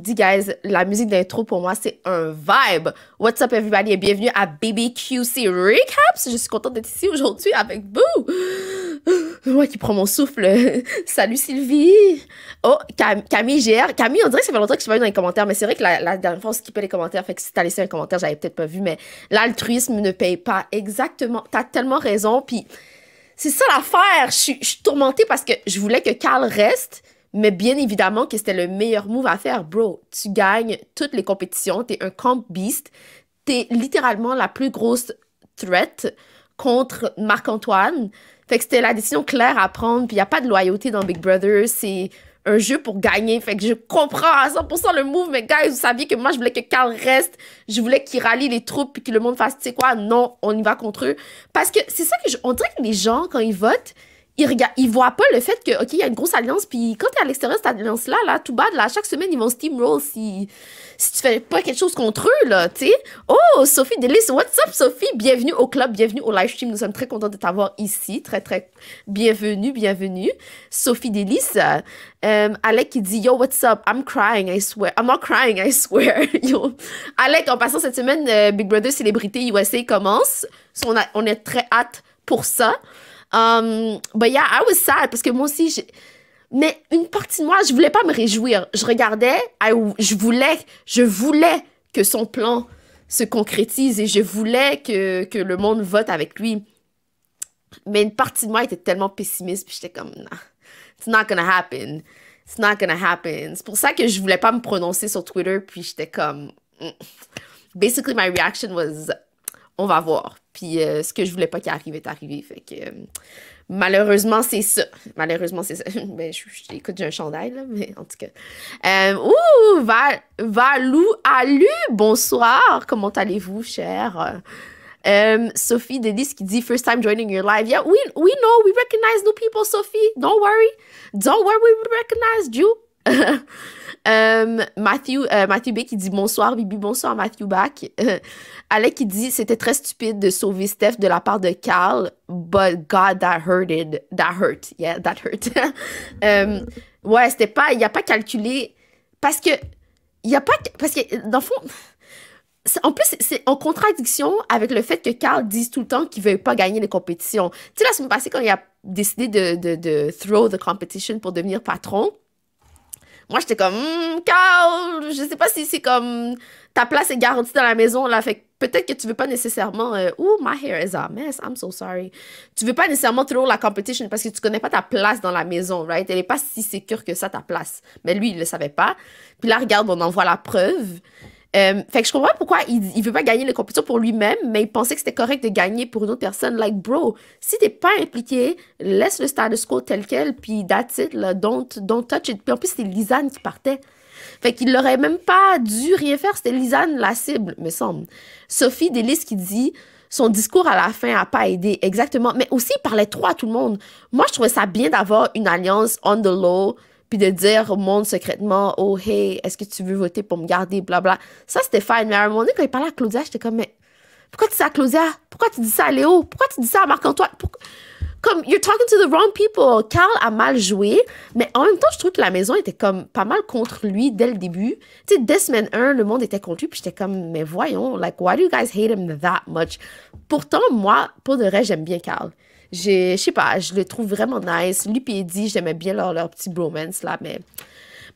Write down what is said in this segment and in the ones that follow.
dis, guys, la musique d'intro pour moi, c'est un vibe. What's up, everybody, et bienvenue à BBQC Recaps. Je suis contente d'être ici aujourd'hui avec vous. Moi qui prends mon souffle. Salut Sylvie. Oh, Camille GR. Camille, on dirait que ça fait longtemps que je suis pas dans les commentaires, mais c'est vrai que la, la dernière fois, on skippait les commentaires. Fait que si t'as laissé un commentaire, j'avais peut-être pas vu, mais l'altruisme ne paye pas. Exactement. T'as tellement raison. Puis, c'est ça l'affaire. Je suis tourmentée parce que je voulais que Carl reste mais bien évidemment que c'était le meilleur move à faire, bro. Tu gagnes toutes les compétitions, t'es un camp beast, t'es littéralement la plus grosse threat contre Marc-Antoine. Fait que c'était la décision claire à prendre, puis il n'y a pas de loyauté dans Big Brother, c'est un jeu pour gagner. Fait que je comprends à 100% le move, mais guys, vous saviez que moi, je voulais que Carl reste. Je voulais qu'il rallie les troupes puis que le monde fasse, tu sais quoi, non, on y va contre eux. Parce que c'est ça que je, on dirait que les gens, quand ils votent, ils, regardent, voient pas le fait que, OK, y a une grosse alliance, puis quand t'es à l'extérieur de cette alliance-là, là, tout bas là, chaque semaine, ils vont steamroll si, si tu fais pas quelque chose contre eux, là, Oh, Sophie Delis, what's up, Sophie? Bienvenue au club, bienvenue au live stream. Nous sommes très contents de t'avoir ici. Très, très bienvenue, bienvenue. Sophie Delis, euh, euh Alec qui dit, yo, what's up? I'm crying, I swear. I'm not crying, I swear. yo. Alec, en passant cette semaine, euh, Big Brother Célébrité USA commence. on, a, on est très hâte pour ça. Mais um, but yeah, I was sad parce que moi aussi, mais une partie de moi, je voulais pas me réjouir. Je regardais, je voulais, je voulais que son plan se concrétise et je voulais que, que le monde vote avec lui. Mais une partie de moi était tellement pessimiste, puis j'étais comme, non, it's not gonna happen. It's not gonna happen. C'est pour ça que je voulais pas me prononcer sur Twitter, puis j'étais comme, mm. basically my reaction was on va voir. Puis euh, ce que je voulais pas qu'il arrive est arrivé. Fait que euh, malheureusement, c'est ça. Malheureusement, c'est ça. ben, écoute, j'ai un chandail, mais en tout cas. Euh, ouh, Valou Alu, bonsoir. Comment allez-vous, cher? Sophie Delis qui dit First time joining your live. Yeah, we, we know, we recognize new people, Sophie. Don't worry. Don't worry, we recognize you. Euh, Matthew, euh, B qui dit bonsoir Bibi, bonsoir Matthew Back. Alec qui dit c'était très stupide de sauver Steph de la part de Carl, but God that hurted, that hurt, yeah that hurt. Euh, ouais c'était pas, il a pas calculé parce que il a pas parce que dans le fond en plus, c'est en contradiction avec le fait que Carl dise tout le temps qu'il veut pas gagner les compétitions. Tu sais, la semaine passée, quand il a décidé de, de throw the competition pour devenir patron, moi, j'étais comme, hmm, Carl, je sais pas si c'est comme ta place est garantie dans la maison, là. Fait peut-être que tu veux pas nécessairement, euh, ou oh, my hair is a mess, I'm so sorry. Tu veux pas nécessairement toujours la competition parce que tu connais pas ta place dans la maison, right? Elle est pas si sécure que ça, ta place. Mais lui, il le savait pas. Puis là, regarde, on envoie la preuve. Euh, fait que je comprends pourquoi il, veut pas gagner les compétitions pour lui-même, mais il pensait que c'était correct de gagner pour une autre personne. Like, bro, si t'es pas impliqué, laisse le status quo tel quel, puis that's it, don't, don't touch it. Puis en plus, c'était Lisanne qui partait. Fait qu'il n'aurait même pas dû rien faire, c'était Lisanne la cible, me semble. Sophie Delis qui dit son discours à la fin a pas aidé, exactement. Mais aussi, il parlait trop à tout le monde. Moi, je trouvais ça bien d'avoir une alliance on the law » puis de dire au monde secrètement, oh hey, est-ce que tu veux voter pour me garder, blablabla. Ça, c'était fine. Mais à un moment donné, quand il parlait à Claudia, j'étais comme, mais pourquoi tu dis ça à Claudia? Pourquoi tu dis ça à Léo? Pourquoi tu dis ça à Marc-Antoine? Comme, you're talking to the wrong people. Carl a mal joué, mais en même temps, je trouve que la maison était comme pas mal contre lui dès le début. Tu sais, dès semaine 1, le monde était contre lui, puis j'étais comme, mais voyons, like, why do you guys hate him that much? Pourtant, moi, pour de vrai, j'aime bien Carl je sais pas, je le trouve vraiment nice. Lui et dit « j'aimais bien leur, leur petit bromance là, mais,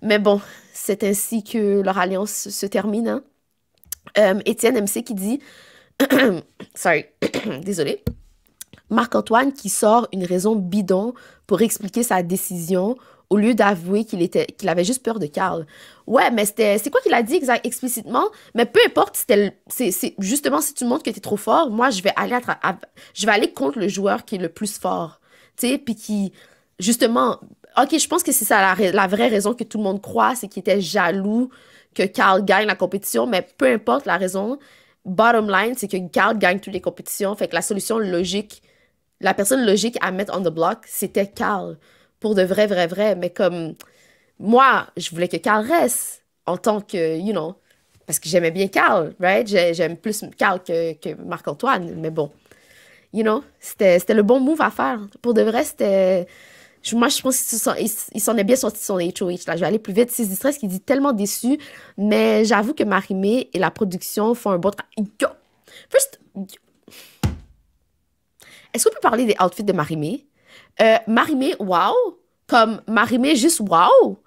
mais bon, c'est ainsi que leur alliance se termine. Hein. Euh, Étienne MC qui dit, sorry, désolé. Marc-Antoine qui sort une raison bidon pour expliquer sa décision au lieu d'avouer qu'il était qu'il avait juste peur de Carl. Ouais, mais c'est quoi qu'il a dit explicitement Mais peu importe, c'était c'est justement si tu montres que tu es trop fort, moi je vais aller contre le joueur qui est le plus fort. Tu sais, puis qui justement OK, je pense que c'est ça la, la, vraie raison que tout le monde croit, c'est qu'il était jaloux que Carl gagne la compétition, mais peu importe la raison, bottom line, c'est que Carl gagne toutes les compétitions, fait que la solution logique, la personne logique à mettre on the block, c'était Carl. Pour de vrai, vrai, vrai. Mais comme moi, je voulais que Carl reste en tant que, you know, parce que j'aimais bien Carl, right? J'aime plus Carl que, que Marc-Antoine, mais bon. You know, c'était le bon move à faire. Pour de vrai, c'était. Moi, je pense qu'il s'en est bien sorti son HOH. Là. Je vais aller plus vite. C'est Distress qui dit tellement déçu, mais j'avoue que Marimé et la production font un bon travail. First, est-ce qu'on peut parler des outfits de Marimé? Euh, Marimé, wow! Comme Marimé, juste wow!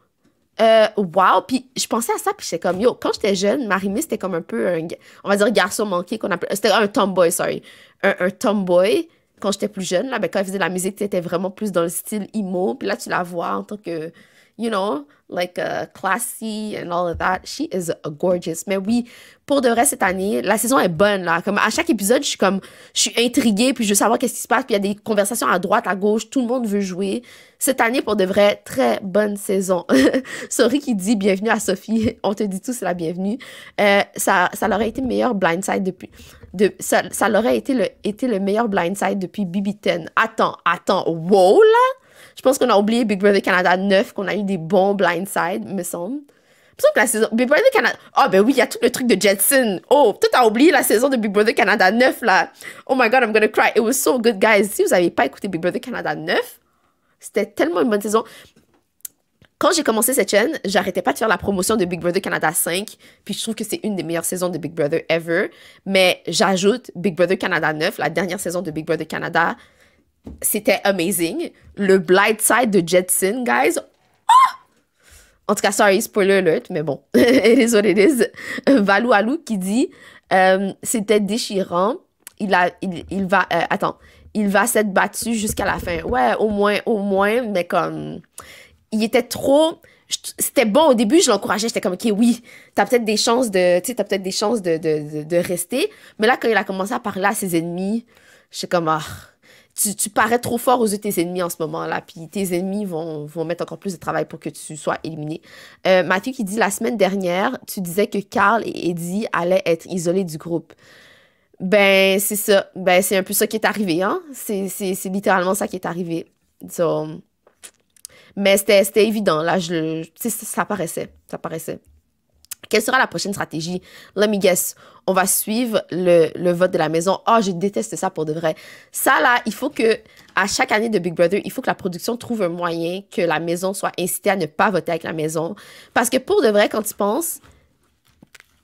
Euh, wow! Puis je pensais à ça, puis j'étais comme, yo, quand j'étais jeune, Marimé, c'était comme un peu un, on va dire, garçon manqué qu'on appelle. C'était un tomboy, sorry. Un, un tomboy. Quand j'étais plus jeune, là, ben, quand elle faisait la musique, tu étais vraiment plus dans le style emo. Puis là, tu la vois en tant que you know, like uh, classy and all of that. She is gorgeous. Mais oui, pour de vrai, cette année, la saison est bonne, là. Comme à chaque épisode, je suis comme, je suis intriguée, puis je veux savoir qu'est-ce qui se passe, puis il y a des conversations à droite, à gauche, tout le monde veut jouer. Cette année, pour de vrai, très bonne saison. Sorry qui dit bienvenue à Sophie, on te dit tout, c'est la bienvenue. Euh, ça, ça l'aurait été meilleur blindside depuis. De, ça, ça été le, été le meilleur blindside depuis BB10. Attends, attends, wow, là! Je pense qu'on a oublié Big Brother Canada 9, qu'on a eu des bons blindside, me semble. Me que la saison. Big Brother Canada. Ah, oh, ben oui, il y a tout le truc de Jetson. Oh, tout a t'as oublié la saison de Big Brother Canada 9, là. Oh my god, I'm gonna cry. It was so good, guys. Si vous n'avez pas écouté Big Brother Canada 9, c'était tellement une bonne saison quand j'ai commencé cette chaîne, j'arrêtais pas de faire la promotion de Big Brother Canada 5, puis je trouve que c'est une des meilleures saisons de Big Brother ever, mais j'ajoute Big Brother Canada 9, la dernière saison de Big Brother Canada, c'était amazing. Le blight Side de Jetson, guys. Ah! En tout cas, sorry, spoiler alert, mais bon, it is what it is. Valou Alou qui dit euh, c'était déchirant. Il, a, il, va. Euh, attends. Il va s'être battu jusqu'à la fin. Ouais, au moins, au moins, mais comme. Il était trop c'était bon au début, je l'encourageais, j'étais comme, ok, oui, t'as peut-être des chances de, tu sais, peut-être des chances de, de, rester. Mais là, quand il a commencé à parler à ses ennemis, j'étais comme, ah tu, parais trop fort aux yeux de tes ennemis en ce moment-là, puis tes ennemis vont, mettre encore plus de travail pour que tu sois éliminé. Euh, Mathieu qui dit la semaine dernière, tu disais que Carl et Eddie allaient être isolés du groupe. Ben, c'est ça. Ben, c'est un peu ça qui est arrivé, hein. C'est, littéralement ça qui est arrivé. Mais c'était, évident, là, je ça paraissait. Ça paraissait. Quelle sera la prochaine stratégie? Let me guess. On va suivre le, vote de la maison. Oh, ah, je déteste ça pour de vrai. Ça, là, il faut que, à chaque année de Big Brother, il faut que la production trouve un moyen que la maison soit incitée à ne pas voter avec la maison. Parce que pour de vrai, quand tu penses,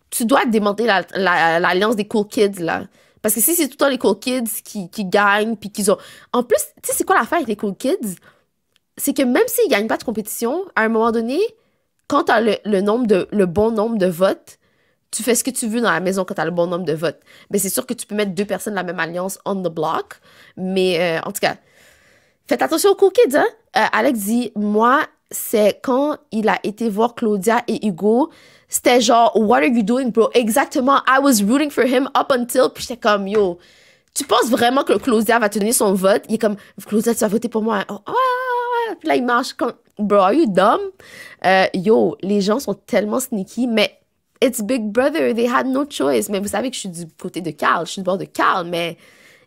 tu dois démonter l'alliance des cool kids, là. Parce que si c'est tout le temps les cool kids qui, gagnent, puis qu'ils ont. En plus, tu sais, c'est quoi fin avec les cool kids? C'est que même s'ils gagnent pas de compétition, à un moment donné, quand tu as le, de, le bon nombre de votes, tu fais ce que tu veux dans la maison quand tu as le bon nombre de votes. Mais c'est sûr que tu peux mettre deux personnes de la même alliance on the block. Mais euh, en tout cas, faites attention aux cookies. Hein? Euh, Alex dit Moi, c'est quand il a été voir Claudia et Hugo. C'était genre, What are you doing, bro? Exactement. I was rooting for him up until. Puis j'étais comme, Yo, tu penses vraiment que Claudia va tenir son vote? Il est comme, Claudia, tu vas voter pour moi. Oh, ah, ah, ah. Puis là, il marche comme, bro, are you dumb? Euh, yo, les gens sont tellement sneaky, mais it's Big Brother, they had no choice. Mais vous savez que je suis du côté de Carl, je suis du bord de Carl, mais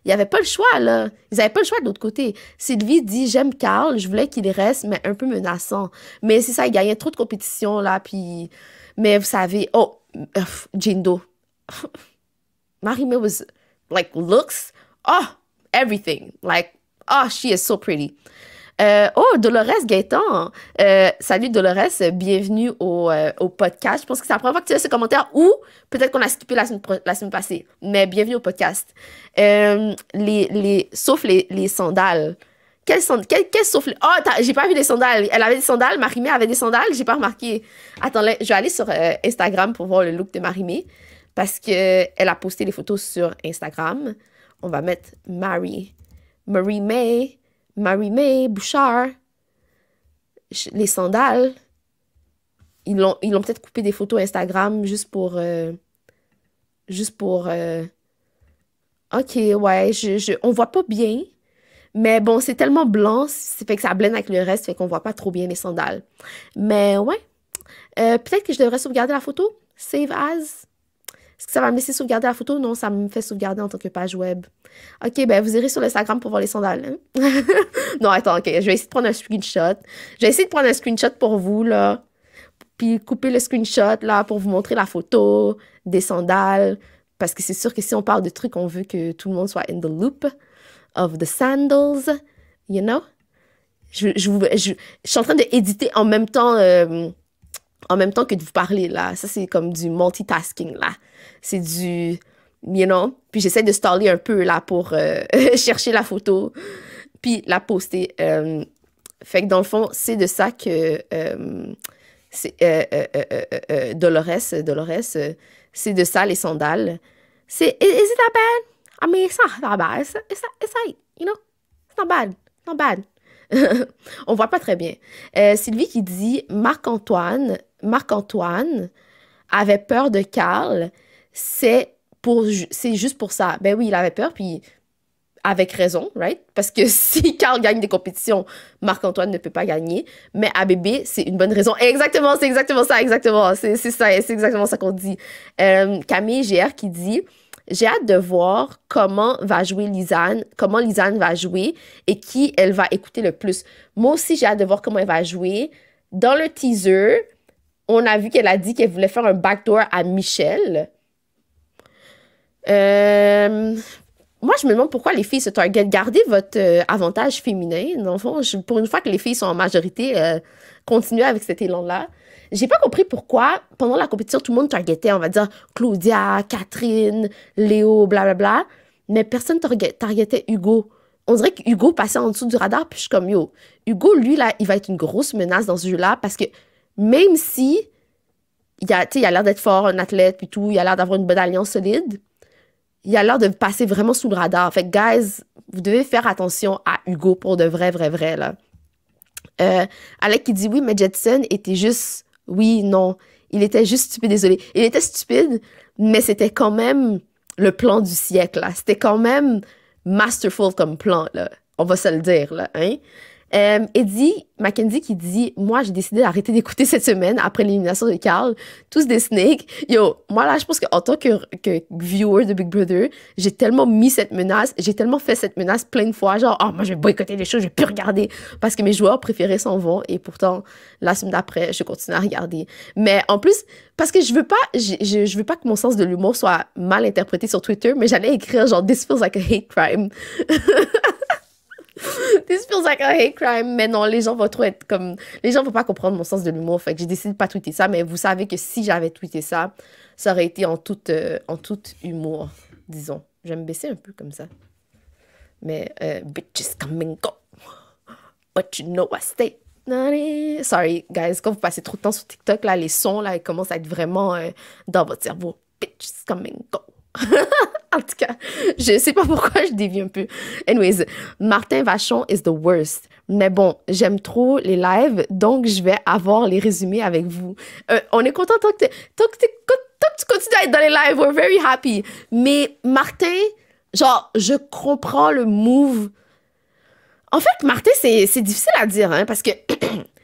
il n'y avait pas le choix, là. Ils n'avaient pas le choix de l'autre côté. Sylvie dit J'aime Carl, je voulais qu'il reste, mais un peu menaçant. Mais c'est ça, il gagnait trop de compétition, là. Puis. Mais vous savez, oh, Jindo. marie was like looks, oh, everything. Like, oh, she is so pretty. Euh, oh, Dolores Gaëtan. Euh, salut Dolores, bienvenue euh, au, podcast. Je pense que c'est la première fois que tu as ce commentaire ou peut-être qu'on a skippé la semaine, passée, mais bienvenue au podcast. les, sauf les, les sandales. Quelles sont Quel, quel Oh, j'ai pas vu les sandales. Elle avait des sandales, marie Marimé avait des sandales, j'ai pas remarqué. Attends, je vais aller sur Instagram pour voir le look de marie Marimé parce qu'elle a posté les photos sur Instagram. On va mettre Marie. Marie May. Mary-May, Bouchard, les sandales. Ils l'ont, ils peut-être coupé des photos Instagram juste pour. Euh, juste pour. Euh, ok, ouais, je, je, on voit pas bien. Mais bon, c'est tellement blanc, c'est fait que ça blende avec le reste, fait qu'on voit pas trop bien les sandales. Mais ouais. Euh, peut-être que je devrais sauvegarder la photo. Save as. Est-ce que ça va me laisser sauvegarder la photo? Non, ça me fait sauvegarder en tant que page web. OK, ben vous irez sur Instagram pour voir les sandales. Hein? non, attends, OK. Je vais essayer de prendre un screenshot. Je vais essayer de prendre un screenshot pour vous, là. Puis couper le screenshot, là, pour vous montrer la photo des sandales. Parce que c'est sûr que si on parle de trucs, on veut que tout le monde soit in the loop of the sandals, you know? Je, je, suis en train d'éditer en même temps... Euh, en même temps que de vous parler, là. Ça, c'est comme du multitasking, là. C'est du, you know. Puis j'essaie de staller un peu, là, pour euh, chercher la photo, puis la poster. Euh. fait que dans le fond, c'est de ça que euh, c'est, Dolores, Dolores, c'est de ça les sandales. C'est, is, it that bad? I mean, it's not that bad. It's, it's, you know, it's not bad. Not bad. On voit pas très bien. Euh, Sylvie qui dit Marc-Antoine, Marc-Antoine avait peur de Carl, c'est pour c'est juste pour ça. Ben oui, il avait peur puis avec raison, right? Parce que si Carl gagne des compétitions, Marc-Antoine ne peut pas gagner. Mais à bébé, c'est une bonne raison. Exactement, c'est exactement ça, exactement. C'est ça, c'est exactement ça qu'on dit. Euh, Camille GR qui dit j'ai hâte de voir comment va jouer Lisanne, comment Lisanne va jouer et qui elle va écouter le plus. Moi aussi, j'ai hâte de voir comment elle va jouer. Dans le teaser, on a vu qu'elle a dit qu'elle voulait faire un backdoor à Michel. Euh, moi, je me demande pourquoi les filles se target. Gardez votre euh, avantage féminin. pour une fois que les filles sont en majorité, euh, continuez avec cet élan-là. J'ai pas compris pourquoi, pendant la compétition, tout le monde targetait, on va dire Claudia, Catherine, Léo, blablabla. Bla, bla, mais personne targetait Hugo. On dirait que Hugo passait en dessous du radar, puis je suis comme yo. Hugo, lui, là, il va être une grosse menace dans ce jeu-là parce que même si il a, il a l'air d'être fort, un athlète, puis tout, il a l'air d'avoir une bonne alliance solide, il a l'air de passer vraiment sous le radar. Fait que, guys, vous devez faire attention à Hugo pour de vrai, vrai, vrai, là. Euh, Alec qui dit oui, mais Jetson était juste oui, non. Il était juste stupide, désolé. Il était stupide, mais c'était quand même le plan du siècle, C'était quand même masterful comme plan, On va se le dire, là, hein? Euh, Eddie Mackenzie qui dit Moi, j'ai décidé d'arrêter d'écouter cette semaine après l'élimination de Carl, tous des snakes. Yo, moi là, je pense qu'en tant que, que, viewer de Big Brother, j'ai tellement mis cette menace, j'ai tellement fait cette menace plein de fois, genre, oh, moi je vais boycotter les choses, je vais plus regarder parce que mes joueurs préférés s'en vont et pourtant, la semaine d'après, je continue à regarder. Mais en plus, parce que je veux pas, je, je veux pas que mon sens de l'humour soit mal interprété sur Twitter, mais j'allais écrire genre This feels like a hate crime. This feels like a hate crime. Mais non, les gens vont trop être comme. Les gens vont pas comprendre mon sens de l'humour. Fait que j'ai décidé de pas tweeter ça. Mais vous savez que si j'avais tweeté ça, ça aurait été en toute, euh, en toute humour, disons. Je vais me baisser un peu comme ça. Mais bitch euh, bitches coming go. But you know I stay. Sorry, guys, quand vous passez trop de temps sur TikTok, là, les sons, là, ils commencent à être vraiment euh, dans votre cerveau. Bitches come coming go. en tout cas, je sais pas pourquoi je dévie un peu. Anyways, Martin Vachon is the worst. Mais bon, j'aime trop les lives, donc je vais avoir les résumés avec vous. Euh, on est content tant que, tant, que tu continues à être dans les lives. We're very happy. Mais Martin, genre, je comprends le move. En fait, Martin, c'est difficile à dire, hein, parce que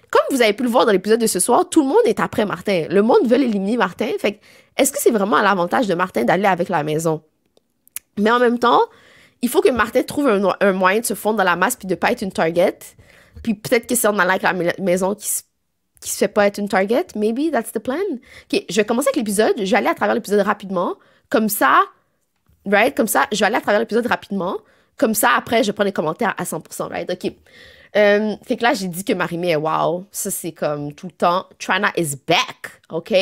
comme vous avez pu le voir dans l'épisode de ce soir, tout le monde est après Martin. Le monde veut éliminer Martin. Fait est-ce que c'est vraiment à l'avantage de Martin d'aller avec la maison? Mais en même temps, il faut que Martin trouve un, moyen de se fondre dans la masse puis de pas être une target. Puis peut-être que c'est en allant avec la maison qui ne se fait pas être une target, maybe that's the plan. Ok, je vais commencer avec l'épisode, je vais aller à travers l'épisode rapidement, comme ça, right, comme ça, je vais aller à travers l'épisode rapidement, comme ça, après, je prends les commentaires à 100%, right, ok. Euh, fait que là, j'ai dit que Marimé est wow, ça c'est comme tout le temps, Trana is back, ok.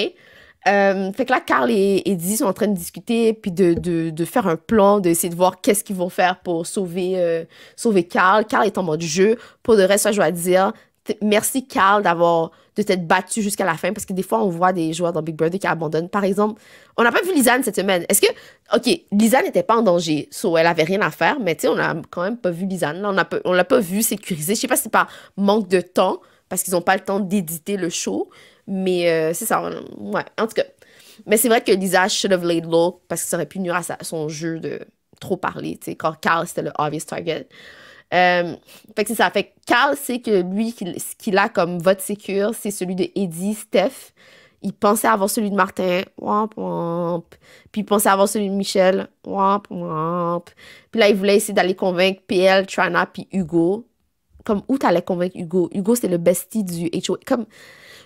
Euh, fait que là, Carl et Eddie sont en train de discuter puis de, faire un plan, d'essayer de voir qu'est-ce qu'ils vont faire pour sauver, euh, sauver Carl. Carl est en mode jeu. Pour le reste, ça, je dois dire merci Carl d'avoir de t'être battu jusqu'à la fin parce que des fois on voit des joueurs dans Big Brother qui abandonnent. Par exemple, on n'a pas vu Lisanne cette semaine. Est-ce que OK, Lisanne n'était pas en danger, so elle avait rien à faire, mais tu sais on n'a quand même pas vu Lisanne. on ne l'a pas vu sécurisée. Je sais pas si c'est par manque de temps parce qu'ils n'ont pas le temps d'éditer le show, mais euh, c'est ça, ouais, en tout cas. Mais c'est vrai que Lisa should have laid low parce que ça aurait pu nuire à son jeu de trop parler, tu sais, quand Carl, c'était le obvious target. Euh, fait que c'est ça. Fait que Carl sait que lui, ce qu'il a comme vote secure c'est celui de Eddie, Steph. Il pensait avoir celui de Martin. Puis il pensait avoir celui de Michel. Puis là, il voulait essayer d'aller convaincre PL, Trana, puis Hugo. Comme où t'allais convaincre Hugo? Hugo, c'est le bestie du HO. Comme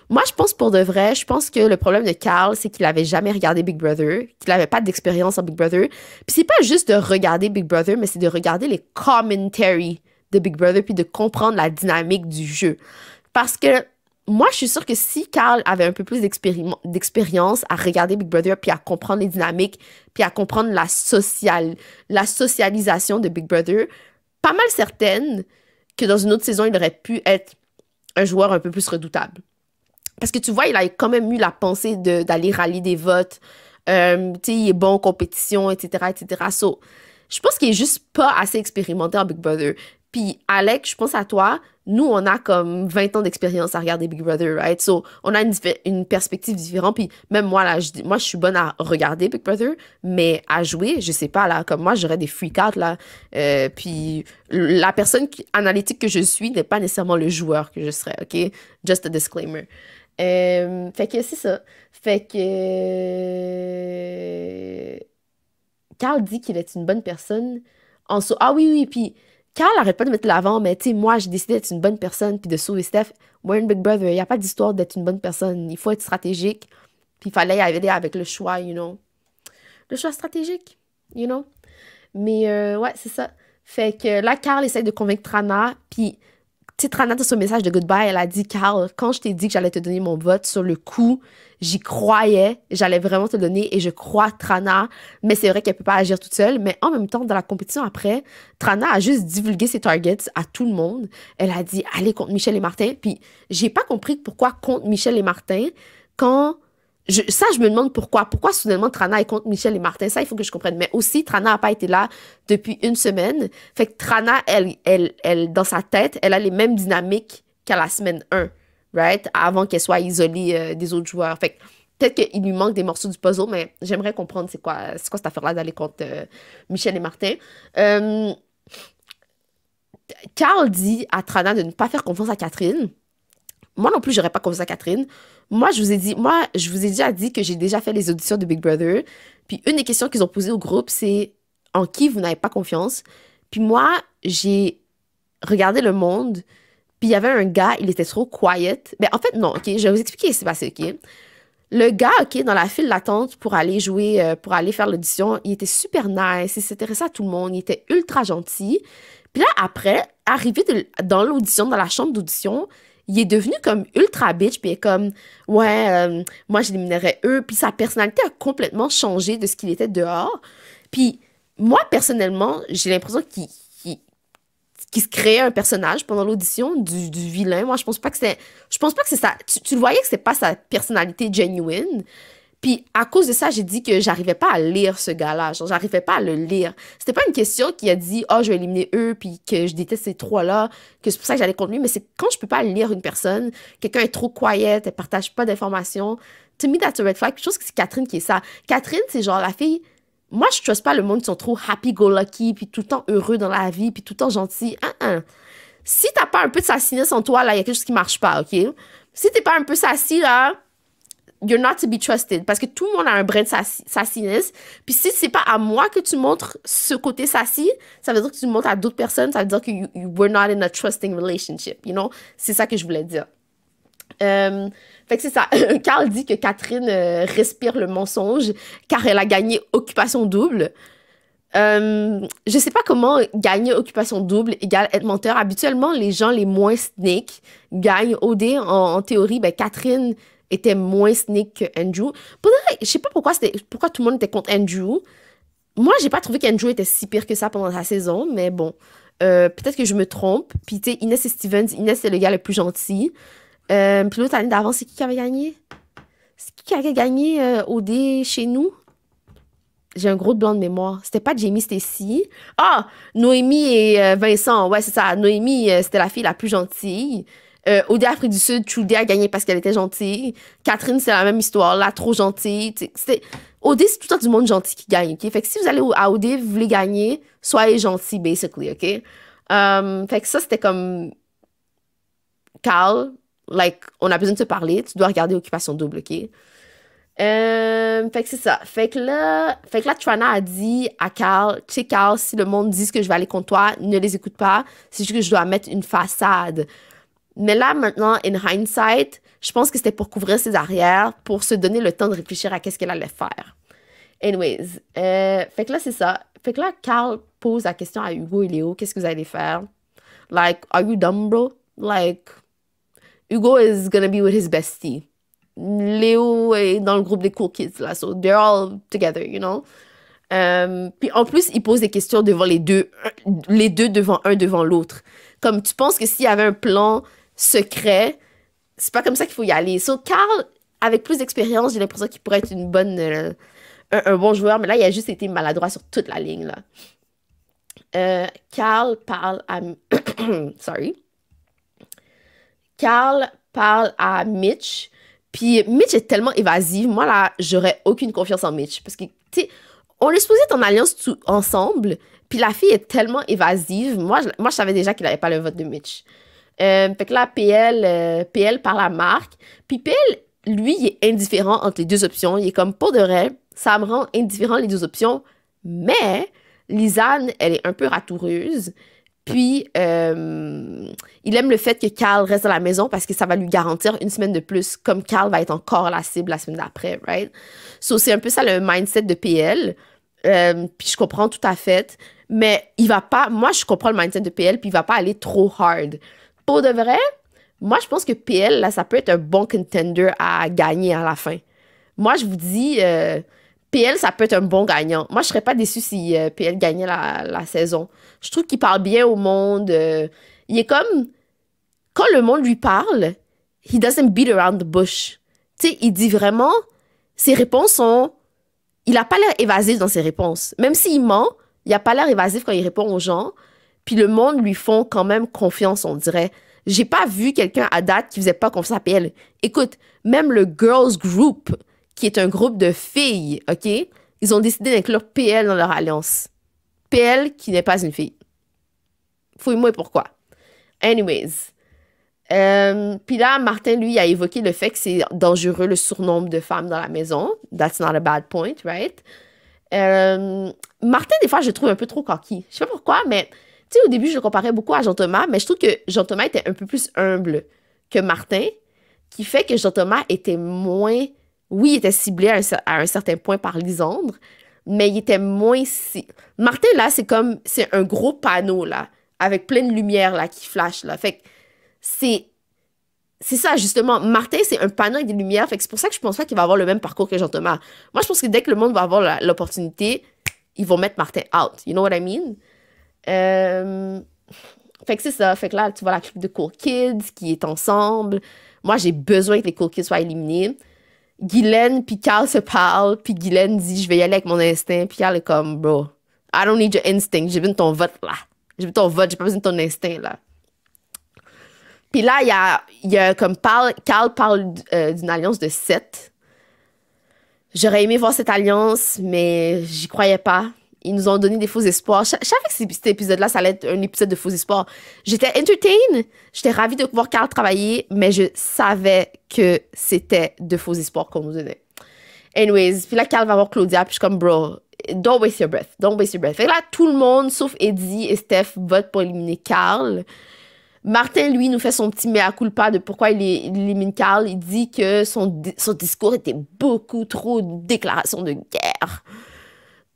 moi, je pense pour de vrai, je pense que le problème de Carl, c'est qu'il n'avait jamais regardé Big Brother, qu'il n'avait pas d'expérience en Big Brother. Puis c'est pas juste de regarder Big Brother, mais c'est de regarder les commentaries de Big Brother puis de comprendre la dynamique du jeu. Parce que moi, je suis sûre que si Carl avait un peu plus d'expérience à regarder Big Brother, puis à comprendre les dynamiques, puis à comprendre la, la socialisation de Big Brother, pas mal certaine que dans une autre saison, il aurait pu être un joueur un peu plus redoutable. Parce que tu vois, il a quand même eu la pensée d'aller rallier des votes. Euh, tu sais, il est bon en compétition, etc., etc. So, je pense qu'il est juste pas assez expérimenté en Big Brother. Puis, Alec, je pense à toi. Nous, on a comme 20 ans d'expérience à regarder Big Brother, right? So, on a une, une perspective différente. Puis, même moi, là, je, moi, je suis bonne à regarder Big Brother, mais à jouer, je sais pas, là, comme moi, j'aurais des freak-out, là. Euh, puis, la personne analytique que je suis n'est pas nécessairement le joueur que je serais, OK? Just a disclaimer. Euh, fait que c'est ça. Fait que. Euh, Carl dit qu'il est une bonne personne. En so ah oui, oui, puis Carl arrête pas de mettre l'avant, mais tu sais, moi, j'ai décidé d'être une bonne personne puis de sauver Steph. We're Big Brother, il n'y a pas d'histoire d'être une bonne personne. Il faut être stratégique. Puis il fallait y arriver avec le choix, you know. Le choix stratégique, you know. Mais euh, ouais, c'est ça. Fait que là, Carl essaie de convaincre Trana, puis tu Trana, dans son message de goodbye, elle a dit Carl, quand je t'ai dit que j'allais te donner mon vote sur le coup, j'y croyais, j'allais vraiment te donner et je crois Trana, mais c'est vrai qu'elle peut pas agir toute seule. Mais en même temps, dans la compétition après, Trana a juste divulgué ses targets à tout le monde. Elle a dit allez contre Michel et Martin. Puis j'ai pas compris pourquoi contre Michel et Martin quand ça, je me demande pourquoi. Pourquoi soudainement Trana est contre Michel et Martin? Ça, il faut que je comprenne. Mais aussi, Trana n'a pas été là depuis une semaine. Fait que Trana, elle, elle, elle, dans sa tête, elle a les mêmes dynamiques qu'à la semaine 1, right? Avant qu'elle soit isolée euh, des autres joueurs. Fait que peut-être qu'il lui manque des morceaux du puzzle, mais j'aimerais comprendre c'est quoi, c'est quoi cette affaire-là d'aller contre euh, Michel et Martin. Euh, Carl dit à Trana de ne pas faire confiance à Catherine moi non plus, j'aurais pas confiance à Catherine. Moi, je vous ai dit, moi, je vous ai déjà dit que j'ai déjà fait les auditions de Big Brother. Puis une des questions qu'ils ont posées au groupe, c'est en qui vous n'avez pas confiance. Puis moi, j'ai regardé le monde. Puis il y avait un gars, il était trop quiet. Mais ben, en fait, non, OK, je vais vous expliquer ce qui s'est passé, OK? Le gars, OK, dans la file d'attente pour aller jouer, euh, pour aller faire l'audition, il était super nice, il s'intéressait à tout le monde, il était ultra gentil. Puis là, après, arrivé dans l'audition, dans la chambre d'audition, il est devenu comme ultra bitch, puis est comme, ouais, euh, moi j'éliminerais eux, puis sa personnalité a complètement changé de ce qu'il était dehors. Puis moi, personnellement, j'ai l'impression qu'il se créait un personnage pendant l'audition du, vilain. Moi, je pense pas que c'est. Je pense pas que c'est ça. Tu, tu, le voyais que c'est pas sa personnalité genuine. Puis à cause de ça, j'ai dit que j'arrivais pas à lire ce gars-là. Genre, j'arrivais pas à le lire. C'était pas une question qui a dit, oh, je vais éliminer eux, puis que je déteste ces trois-là, que c'est pour ça que j'allais contre lui. Mais c'est quand je peux pas lire une personne, quelqu'un est trop quiet, elle partage pas d'informations. To me, that's a red flag. Je pense que c'est Catherine qui est ça. Catherine, c'est genre la fille. Moi, je trust pas le monde qui sont trop happy-go-lucky, puis tout le temps heureux dans la vie, puis tout le temps gentil. Hein, hein. Si t'as pas un peu de sassiness en toi, là, il y a quelque chose qui marche pas, OK? Si t'es pas un peu sassy, là, you're not to be trusted. Parce que tout le monde a un brin de sassiness. Puis si c'est pas à moi que tu montres ce côté sassy, ça veut dire que tu montres à d'autres personnes. Ça veut dire que you, were not in a trusting relationship, you know? C'est ça que je voulais dire. Euh, fait que c'est ça. Carl dit que Catherine euh, respire le mensonge car elle a gagné occupation double. Euh, je sais pas comment gagner occupation double égale être menteur. Habituellement, les gens les moins sneak gagnent OD. En, en théorie, ben, Catherine était moins sneak que Andrew. je sais pas pourquoi, pourquoi tout le monde était contre Andrew. Moi, j'ai pas trouvé qu'Andrew était si pire que ça pendant sa saison, mais bon. Euh, peut-être que je me trompe. Puis, tu sais, Inès et Stevens, Inès, c'est le gars le plus gentil. Euh, puis l'autre année d'avant, c'est qui qui avait gagné? C'est qui qui avait gagné au euh, dé chez nous? J'ai un gros blanc de mémoire. C'était pas Jamie Stacy. Ah! Noémie et Vincent. Ouais, c'est ça. Noémie, c'était la fille la plus gentille. Euh, Afrique du Sud, Trudy a gagné parce qu'elle était gentille. Catherine, c'est la même histoire, là, trop gentille. Odé, c'est tout le temps du monde gentil qui gagne. Ok, Fait que si vous allez à Odé, vous voulez gagner, soyez gentil, basically, OK? Um, fait que ça, c'était comme. Carl, like, on a besoin de te parler, tu dois regarder Occupation Double, OK? Euh, fait que c'est ça. Fait que là, fait Trana a dit à Carl, tu Carl, si le monde dit que je vais aller contre toi, ne les écoute pas. C'est juste que je dois mettre une façade. Mais là, maintenant, in hindsight, je pense que c'était pour couvrir ses arrières, pour se donner le temps de réfléchir à qu'est-ce qu'elle allait faire. Anyways, euh, fait que là, c'est ça. Fait que là, Carl pose la question à Hugo et Léo, qu'est-ce que vous allez faire? Like, are you dumb, bro? Like, Hugo is gonna be with his bestie. Léo est dans le groupe des cool kids, là, so they're all together, you know? Euh, puis en plus, il pose des questions devant les deux, les deux devant un devant l'autre. Comme tu penses que s'il y avait un plan secret, c'est pas comme ça qu'il faut y aller. So, Carl, avec plus d'expérience, j'ai l'impression qu'il pourrait être une bonne, euh, un, bon joueur, mais là, il a juste été maladroit sur toute la ligne. Là. Euh, Carl parle à. Sorry. Carl parle à Mitch. Puis Mitch est tellement évasive. Moi, là, j'aurais aucune confiance en Mitch. Parce que, tu on est supposé être en alliance tout, ensemble. Puis la fille est tellement évasive. Moi, moi, je savais déjà qu'il n'avait pas le vote de Mitch. Euh, fait que là, PL, euh, PL par la marque. Puis PL, lui, il est indifférent entre les deux options. Il est comme, pour de vrai, ça me rend indifférent les deux options. Mais Lisanne, elle est un peu ratoureuse. Puis, euh, il aime le fait que Carl reste à la maison parce que ça va lui garantir une semaine de plus, comme Carl va être encore la cible la semaine d'après, right? So, c'est un peu ça le mindset de PL. Euh, puis, je comprends tout à fait. Mais il va pas, moi, je comprends le mindset de PL, puis il va pas aller trop hard. Pour de vrai, moi, je pense que PL, là, ça peut être un bon contender à gagner à la fin. Moi, je vous dis, euh, PL, ça peut être un bon gagnant. Moi, je serais pas déçu si euh, PL gagnait la, saison. Je trouve qu'il parle bien au monde. Euh, il est comme. Quand le monde lui parle, he doesn't beat around the bush. Tu sais, il dit vraiment. Ses réponses sont. Il a pas l'air évasif dans ses réponses. Même s'il ment, il n'a pas l'air évasif quand il répond aux gens. Puis le monde lui font quand même confiance, on dirait. J'ai pas vu quelqu'un à date qui faisait pas confiance à PL. Écoute, même le Girls Group, qui est un groupe de filles, OK? Ils ont décidé d'inclure PL dans leur alliance. PL qui n'est pas une fille. Fouille-moi pourquoi. Anyways. Euh, puis là, Martin, lui, a évoqué le fait que c'est dangereux le surnombre de femmes dans la maison. That's not a bad point, right? Euh, Martin, des fois, je trouve un peu trop coquille. Je sais pas pourquoi, mais tu sais, au début, je le comparais beaucoup à Jean-Thomas, mais je trouve que Jean-Thomas était un peu plus humble que Martin, qui fait que Jean-Thomas était moins. Oui, il était ciblé à un, certain point par Lisandre, mais il était moins. Martin, là, c'est comme. C'est un gros panneau, là, avec plein de lumière, là, qui flash, là. Fait que c'est. C'est ça, justement. Martin, c'est un panneau avec des lumières. Fait que c'est pour ça que je pense pas qu'il va avoir le même parcours que Jean-Thomas. Moi, je pense que dès que le monde va avoir l'opportunité, ils vont mettre Martin out. You know what I mean? Euh, fait que c'est ça. Fait que là, tu vois la clique de Cool Kids qui est ensemble. Moi, j'ai besoin que les Cool Kids soient éliminés. Guylaine puis Carl se parlent, puis Guylaine dit je vais y aller avec mon instinct, puis Carl est comme bro, I don't need your instinct, j'ai besoin de ton vote là, j'ai besoin de ton vote, j'ai pas besoin de ton instinct là. Puis là il y a, y comme parle, Carl parle euh, d'une alliance de sept J'aurais aimé voir cette alliance, mais j'y croyais pas ils nous ont donné des faux espoirs. Je, savais que cet épisode-là, ça allait être un épisode de faux espoirs. J'étais entertained. j'étais ravie de voir Carl travailler, mais je savais que c'était de faux espoirs qu'on nous donnait. Anyways, puis là, Carl va voir Claudia, puis je suis comme, bro, don't waste your breath, don't waste your breath. Fait que là, tout le monde, sauf Eddie et Steph, vote pour éliminer Carl. Martin, lui, nous fait son petit mea culpa de pourquoi il, élimine Carl. Il dit que son, son discours était beaucoup trop déclaration de guerre.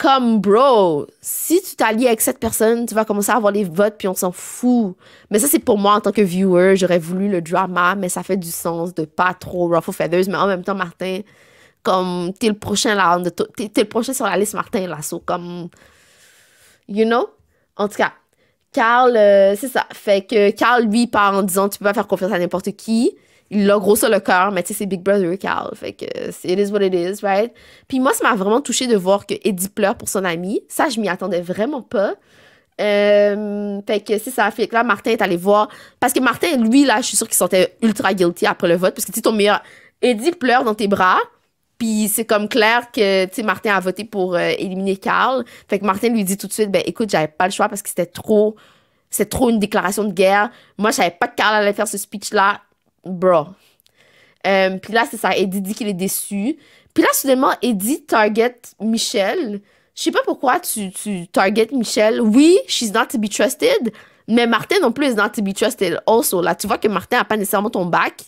Comme, bro, si tu t'allies avec cette personne, tu vas commencer à avoir les votes, puis on s'en fout. Mais ça, c'est pour moi, en tant que viewer, j'aurais voulu le drama, mais ça fait du sens de pas trop ruffle feathers. Mais en même temps, Martin, comme, t'es le prochain la t'es le prochain sur la liste, Martin, Lasso, comme, you know? En tout cas, Carl, euh, c'est ça. Fait que Carl, lui, part en disant, tu peux pas faire confiance à n'importe qui il a gros sur le cœur, mais tu sais, c'est Big Brother Cal. Fait que euh, it is what it is, right? Puis moi, ça m'a vraiment touché de voir que Eddie pleure pour son ami. Ça, je m'y attendais vraiment pas. Euh, fait que c'est ça. Fait que là, Martin est allé voir. Parce que Martin, lui, là, je suis sûre qu'il sentait ultra guilty après le vote. Parce que tu sais, ton meilleur. Eddie pleure dans tes bras. Puis c'est comme clair que, tu Martin a voté pour euh, éliminer Carl. Fait que Martin lui dit tout de suite, ben écoute, j'avais pas le choix parce que c'était trop. C'est trop une déclaration de guerre. Moi, je savais pas que Carl allait faire ce speech-là bro. Euh, puis là, c'est ça, Eddie dit qu'il est déçu. Puis là, soudainement, Eddie target Michelle. Je sais pas pourquoi tu, tu target Michelle. Oui, she's not to be trusted, mais Martin non plus is not to be trusted also. Là, tu vois que Martin a pas nécessairement ton bac.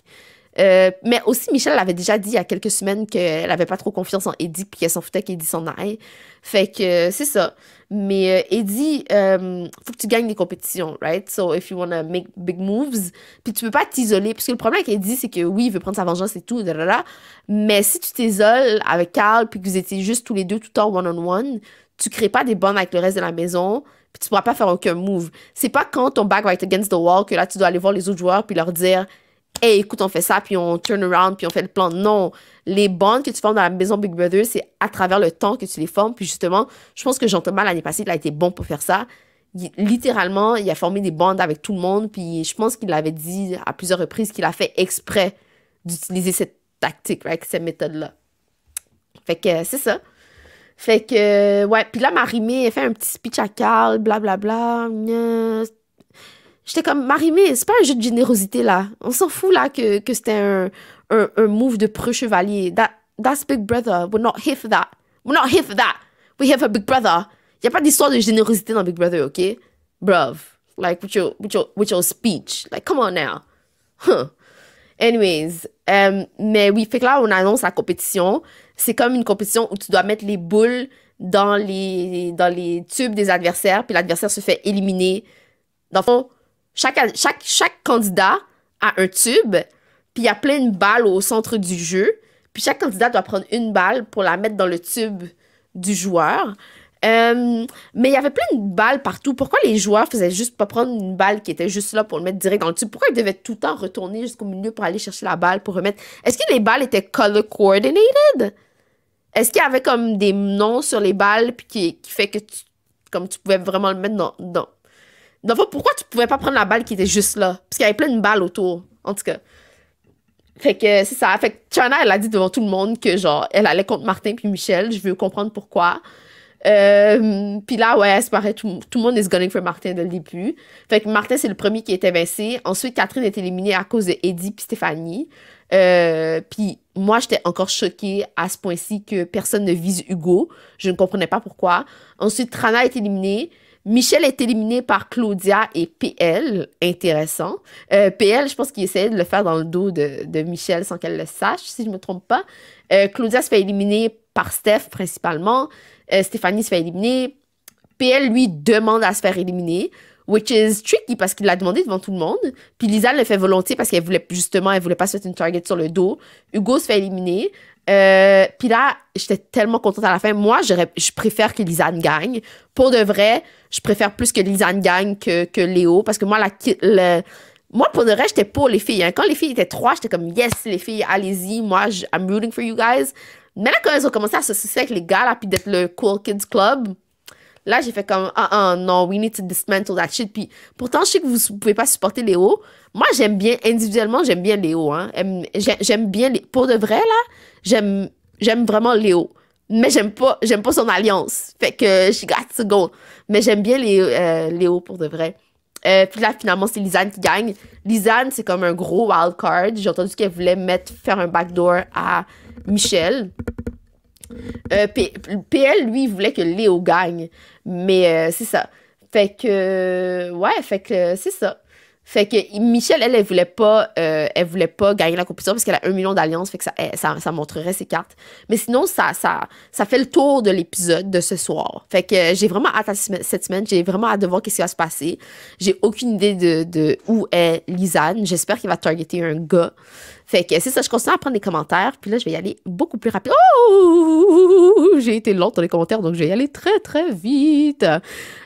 Euh, mais aussi, Michelle avait déjà dit il y a quelques semaines qu'elle avait pas trop confiance en Eddie puis qu'elle s'en foutait qu'Eddie s'en aille. Fait que euh, c'est ça. Mais euh, Eddie, euh, faut que tu gagnes des compétitions, right? So if you wanna make big moves, puis tu peux pas t'isoler. Parce que le problème avec Eddie, c'est que oui, il veut prendre sa vengeance et tout, mais si tu t'isoles avec Carl puis que vous étiez juste tous les deux tout le temps one-on-one, tu crées pas des bonnes avec le reste de la maison puis tu pourras pas faire aucun move. C'est pas quand ton back right against the wall que là tu dois aller voir les autres joueurs puis leur dire hey, écoute, on fait ça, puis on turn around, puis on fait le plan. Non, les bandes que tu formes dans la maison Big Brother, c'est à travers le temps que tu les formes. Puis justement, je pense que Jean-Thomas, l'année passée, il a été bon pour faire ça. littéralement, il a formé des bandes avec tout le monde, puis je pense qu'il l'avait dit à plusieurs reprises qu'il a fait exprès d'utiliser cette tactique, right, cette méthode-là. Fait que c'est ça. Fait que, ouais. Puis là, Marimé, elle fait un petit speech à Carl, blablabla. Bla, bla, J'étais comme, marimé c'est pas un jeu de générosité, là. On s'en fout, là, que, que c'était un, un, un, move de preux chevalier. that's Big Brother. We're not here for that. We're not here for that. We're here for Big Brother. Y a pas d'histoire de générosité dans Big Brother, OK? Bruv. Like, with your, with your, speech. Like, come on now. Anyways. Euh, mais oui, fait que là, on annonce la compétition. C'est comme une compétition où tu dois mettre les boules dans les, dans les tubes des adversaires, puis l'adversaire se fait éliminer. Dans fond, chaque, candidat a un tube, puis il y a plein de balles au centre du jeu. Puis chaque candidat doit prendre une balle pour la mettre dans le tube du joueur. Euh, mais il y avait plein de balles partout. Pourquoi les joueurs faisaient juste pas prendre une balle qui était juste là pour le mettre direct dans le tube? Pourquoi ils devaient tout le temps retourner jusqu'au milieu pour aller chercher la balle, pour remettre? Est-ce que les balles étaient color coordinated? Est-ce qu'il y avait comme des noms sur les balles puis qui, fait que tu, comme tu pouvais vraiment le mettre dans, dans pourquoi tu pouvais pas prendre la balle qui était juste là? Parce qu'il y avait plein de balles autour. En tout cas. Fait que c'est ça. Fait que elle a dit devant tout le monde que genre, elle allait contre Martin puis Michel. Je veux comprendre pourquoi. Euh, puis là, ouais, c'est pareil, tout, le monde est gunning for Martin dès le début. Fait que Martin, c'est le premier qui était évincé. Ensuite, Catherine est éliminée à cause de Eddie puis Stéphanie. Euh, puis moi, j'étais encore choquée à ce point-ci que personne ne vise Hugo. Je ne comprenais pas pourquoi. Ensuite, Trana est éliminée. Michel est éliminé par Claudia et PL. Intéressant. Euh, PL, je pense qu'il essayait de le faire dans le dos de, Michel sans qu'elle le sache, si je ne me trompe pas. Euh, Claudia se fait éliminer par Steph principalement. Euh, Stéphanie se fait éliminer. PL, lui, demande à se faire éliminer. Which is tricky parce qu'il l'a demandé devant tout le monde. Puis Lisa le fait volontiers parce qu'elle voulait justement, elle voulait pas se mettre une target sur le dos. Hugo se fait éliminer. Euh, Puis là, j'étais tellement contente à la fin. Moi, je préfère que Lisanne gagne. Pour de vrai, je préfère plus que Lisanne gagne que, que Léo parce que moi, la, le, moi, pour de vrai, j'étais pour les filles. Hein. Quand les filles étaient trois, j'étais comme, yes, les filles, allez-y. Moi, I'm rooting for you guys. Mais là, quand elles ont commencé à se soucier avec les gars, là, puis d'être le cool kids club, Là, j'ai fait comme, ah, ah, non, we need to dismantle that shit. Puis pourtant, je sais que vous pouvez pas supporter Léo. Moi, j'aime bien, individuellement, j'aime bien Léo. Hein. J'aime bien, pour de vrai, là, j'aime j'aime vraiment Léo. Mais j'aime pas, j'aime pas son alliance. Fait que je got to go. Mais j'aime bien Léo, euh, Léo, pour de vrai. Euh, puis là, finalement, c'est Lisanne qui gagne. Lisanne, c'est comme un gros wild card. J'ai entendu qu'elle voulait mettre, faire un backdoor à Michel. Euh, PL, lui, voulait que Léo gagne. Mais euh, c'est ça. Fait que. Euh, ouais, fait que c'est ça. Fait que Michel elle, elle voulait pas, elle voulait pas gagner la compétition parce qu'elle a un million d'alliances, fait que ça, ça, montrerait ses cartes. Mais sinon, ça, ça, ça fait le tour de l'épisode de ce soir. Fait que j'ai vraiment hâte cette semaine, j'ai vraiment hâte de voir qu'est-ce qui va se passer. J'ai aucune idée de, de où est Lisanne. J'espère qu'il va targeter un gars. Fait que c'est ça, je continue à prendre les commentaires, puis là, je vais y aller beaucoup plus rapide. Oh! J'ai été lente dans les commentaires, donc je vais y aller très, très vite.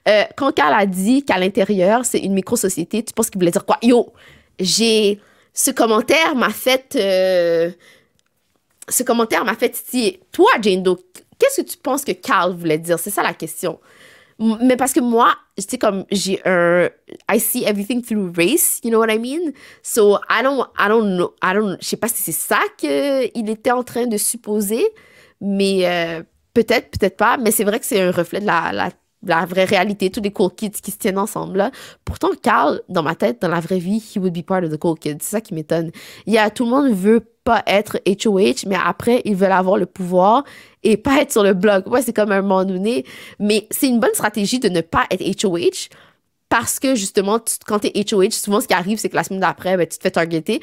Euh, quand Cal a dit qu'à l'intérieur, c'est une micro-société, tu penses qu'il voulait dire quoi? Yo, j'ai... Ce commentaire m'a fait... Euh, ce commentaire m'a fait titiller. Toi, Jane Doe, qu'est-ce que tu penses que Carl voulait dire? C'est ça la question. Mais parce que moi, tu sais, comme j'ai un. I see everything through race, you know what I mean? So, I don't, I don't know. I don't, je sais pas si c'est ça qu'il était en train de supposer, mais euh, peut-être, peut-être pas. Mais c'est vrai que c'est un reflet de la, la, vraie réalité, tous les cool kids qui se tiennent ensemble. Là. Pourtant, Carl, dans ma tête, dans la vraie vie, he would be part of the cool kids. C'est ça qui m'étonne. Il y a, tout le monde veut pas être HOH, mais après, ils veulent avoir le pouvoir et pas être sur le blog. Ouais, c'est comme un moment donné, mais c'est une bonne stratégie de ne pas être HOH parce que justement, quand tu es HOH, souvent ce qui arrive, c'est que la semaine d'après, ben, tu te fais targeter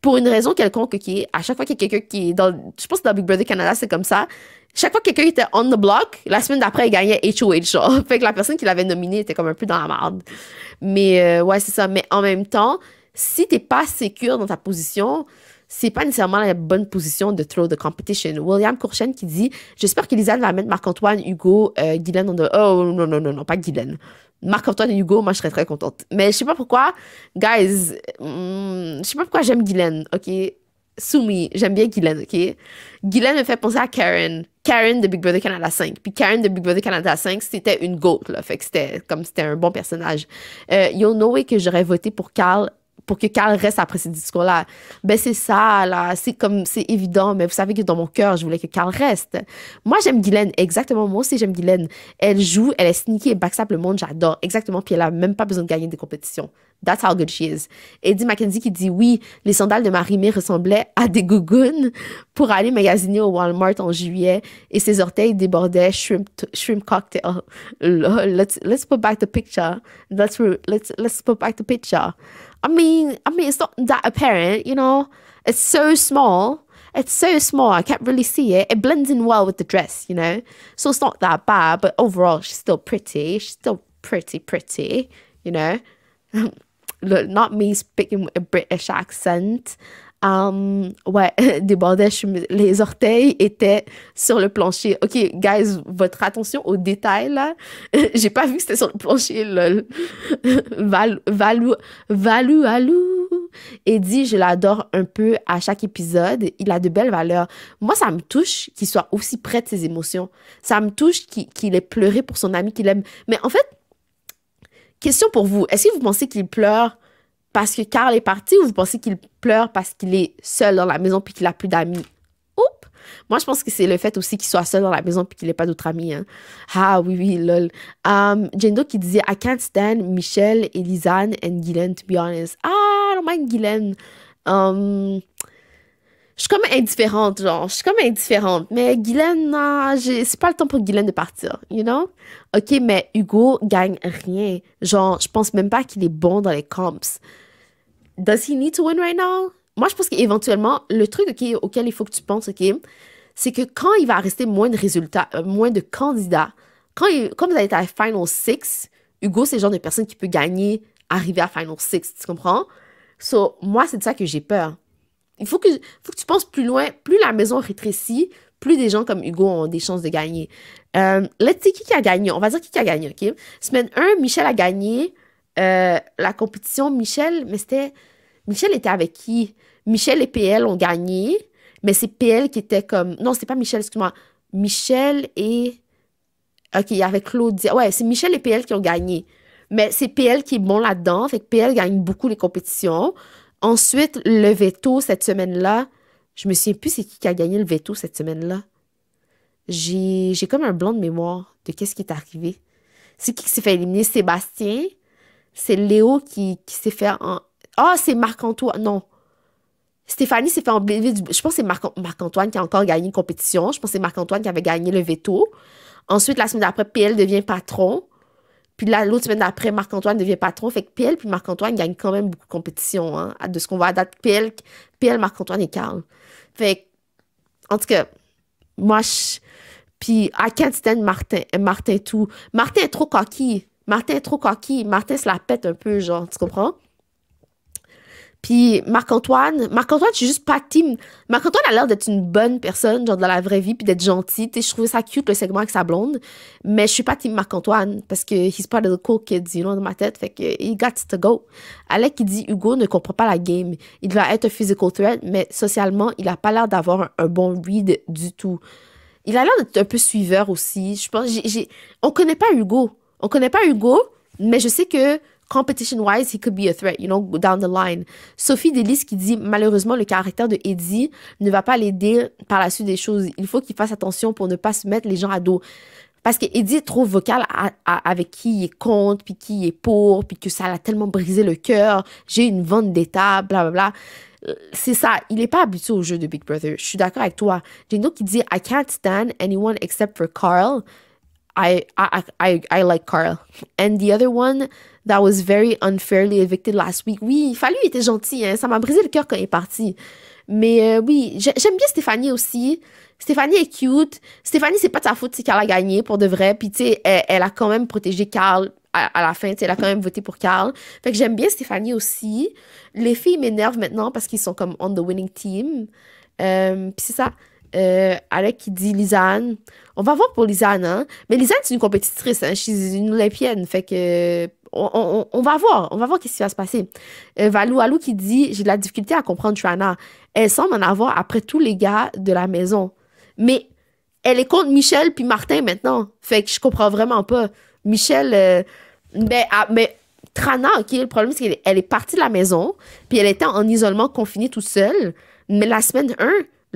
pour une raison quelconque qui à chaque fois qu'il y a quelqu'un qui est dans. Je pense que dans Big Brother Canada, c'est comme ça. Chaque fois que quelqu'un était on the block, la semaine d'après, il gagnait HOH. Genre. Fait que la personne qui l'avait nominé était comme un peu dans la merde. Mais euh, ouais, c'est ça. Mais en même temps, si t'es pas sécure dans ta position, c'est pas nécessairement la bonne position de throw the competition. William Courchen qui dit J'espère que Lisanne va mettre Marc-Antoine, Hugo, euh, Guylaine. oh non, non, non, non, pas Guylaine. Marc-Antoine et Hugo, moi je serais très contente. Mais je sais pas pourquoi, guys, hmm, je sais pas pourquoi j'aime Guylaine, ok Soumi, j'aime bien Guylaine, ok Guylaine me fait penser à Karen. Karen de Big Brother Canada 5. Puis Karen de Big Brother Canada 5, c'était une goat, là. Fait que c'était comme c'était un bon personnage. Euh, know No que j'aurais voté pour Carl pour que Carl reste après ces discours-là. Ben, c'est ça, là. C'est comme, c'est évident, mais vous savez que dans mon cœur, je voulais que Carl reste. Moi, j'aime Guylaine, exactement. Moi aussi, j'aime Guylaine. Elle joue, elle est sneaky et backstab le monde, j'adore. Exactement. Puis elle a même pas besoin de gagner des compétitions. That's how good she is. Eddie Mackenzie qui dit oui, les sandales de Marie-Mé ressemblaient à des gougounes pour aller magasiner au Walmart en juillet et ses orteils débordaient shrimp, shrimp cocktail. Let's, put back the picture. Let's, let's, let's put back the picture. I mean, I mean, it's not that apparent, you know. It's so small. It's so small. I can't really see it. It blends in well with the dress, you know. So it's not that bad. But overall, she's still pretty. She's still pretty, pretty, you know. Look, not me speaking with a British accent. Um, ouais, des les orteils étaient sur le plancher. Ok, guys, votre attention aux détails là. J'ai pas vu que c'était sur le plancher, lol. Val, valou, valou, alou. Eddie, je l'adore un peu à chaque épisode. Il a de belles valeurs. Moi, ça me touche qu'il soit aussi près de ses émotions. Ça me touche qu'il ait pleuré pour son ami qu'il aime. Mais en fait, question pour vous. Est-ce que vous pensez qu'il pleure parce que Carl est parti ou vous pensez qu'il pleure parce qu'il est seul dans la maison puis qu'il a plus d'amis? Oups! Moi, je pense que c'est le fait aussi qu'il soit seul dans la maison puis qu'il n'ait pas d'autres amis. Hein. Ah oui, oui, lol. Um, Jendo qui disait I can't stand Michelle, Elisanne and Guylaine, to be honest. Ah, non, mind Guylaine. Um, je suis comme indifférente, genre. Je suis comme indifférente. Mais Guylaine, j'ai, c'est pas le temps pour Guylaine de partir, you know? OK, mais Hugo gagne rien. Genre, je pense même pas qu'il est bon dans les camps does he need to win right now? Moi, je pense qu'éventuellement, le truc auquel il faut que tu penses, OK, c'est que quand il va rester moins de résultats, euh, moins de candidats, quand, vous allez être à Final Six, Hugo, c'est le genre de personne qui peut gagner, arriver à Final Six, tu comprends? So, moi, c'est de ça que j'ai peur. Il faut que, tu penses plus loin. Plus la maison rétrécit, plus des gens comme Hugo ont des chances de gagner. Euh, let's see qui, a gagné. On va dire qui, a gagné, OK? Semaine 1, Michel a gagné euh, la compétition Michel, mais c'était. Michel était avec qui? Michel et PL ont gagné, mais c'est PL qui était comme. Non, c'est pas Michel, excuse-moi. Michel et. Ok, avait Claudia. Ouais, c'est Michel et PL qui ont gagné. Mais c'est PL qui est bon là-dedans. Fait que PL gagne beaucoup les compétitions. Ensuite, le veto cette semaine-là. Je me souviens plus c'est qui qui a gagné le veto cette semaine-là. J'ai comme un blanc de mémoire de qu'est-ce qui est arrivé. C'est qui qui s'est fait éliminer? Sébastien c'est Léo qui, s'est fait en. Ah, oh, c'est Marc-Antoine. Non. Stéphanie s'est fait en Je pense que c'est Marc-Antoine qui a encore gagné une compétition. Je pense que c'est Marc-Antoine qui avait gagné le veto. Ensuite, la semaine d'après, PL devient patron. Puis là, l'autre semaine d'après, Marc-Antoine devient patron. Fait que PL puis Marc-Antoine gagnent quand même beaucoup de compétitions. Hein, de ce qu'on voit à date, PL, Marc-Antoine et Carl. Fait que, en tout cas, moi, je... Puis, I can't stand Martin, Martin tout. Martin est trop coquille. Martin est trop coquille. Martin se la pète un peu, genre, tu comprends? Puis Marc-Antoine, Marc-Antoine, je suis juste pas team. Marc-Antoine a l'air d'être une bonne personne, genre dans la vraie vie, puis d'être gentil. je trouvais ça cute le segment avec sa blonde, mais je suis pas team Marc-Antoine parce que he's part of the cool kids, you know, dans ma tête. Fait que he got to go. Alec, qui dit Hugo ne comprend pas la game. Il va être un physical threat, mais socialement, il a pas l'air d'avoir un, bon read du tout. Il a l'air d'être un peu suiveur aussi. Je pense, j'ai, on connaît pas Hugo. On connaît pas Hugo, mais je sais que competition wise, he could be a threat, you know, down the line. Sophie Delis qui dit malheureusement le caractère de Eddie ne va pas l'aider par la suite des choses. Il faut qu'il fasse attention pour ne pas se mettre les gens à dos. Parce que Eddie est trop vocal avec qui il est contre, puis qui il est pour, puis que ça l'a tellement brisé le cœur. J'ai une vente d'état, bla bla bla. C'est ça, il n'est pas habitué au jeu de Big Brother. Je suis d'accord avec toi. J'ai qui dit I can't stand anyone except for Carl. I, I I like Carl. And the other one that was very unfairly evicted last week. Oui, Fallu était gentil, hein, ça m'a brisé le cœur quand il est parti. Mais euh, oui, j'aime bien Stéphanie aussi. Stéphanie est cute. Stéphanie, c'est pas de sa faute si Carl a gagné pour de vrai. Puis tu sais, elle, a quand même protégé Carl à, la fin. Tu sais, elle a quand même voté pour Carl. Fait que j'aime bien Stéphanie aussi. Les filles m'énervent maintenant parce qu'ils sont comme on the winning team. Euh, puis c'est ça. Euh, Alec qui dit Lisanne. On va voir pour Lisanne, hein. Mais Lisanne, c'est une compétitrice, hein. suis une Olympienne. Fait que. Euh, on, va voir. On va voir ce qui va se passer. Euh, Valou Alou qui dit J'ai de la difficulté à comprendre Trana. Elle semble en avoir après tous les gars de la maison. Mais elle est contre Michel puis Martin maintenant. Fait que je comprends vraiment pas. Michel. Euh, ben, ah, mais Trana, OK, le problème, c'est qu'elle est, est partie de la maison, puis elle était en isolement confinée toute seule. Mais la semaine 1,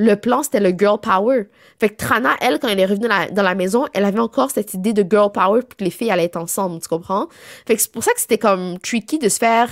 le plan, c'était le girl power. Fait que Trana, elle, quand elle est revenue dans la maison, elle avait encore cette idée de girl power, pour que les filles allaient être ensemble, tu comprends? Fait que c'est pour ça que c'était comme tricky de se faire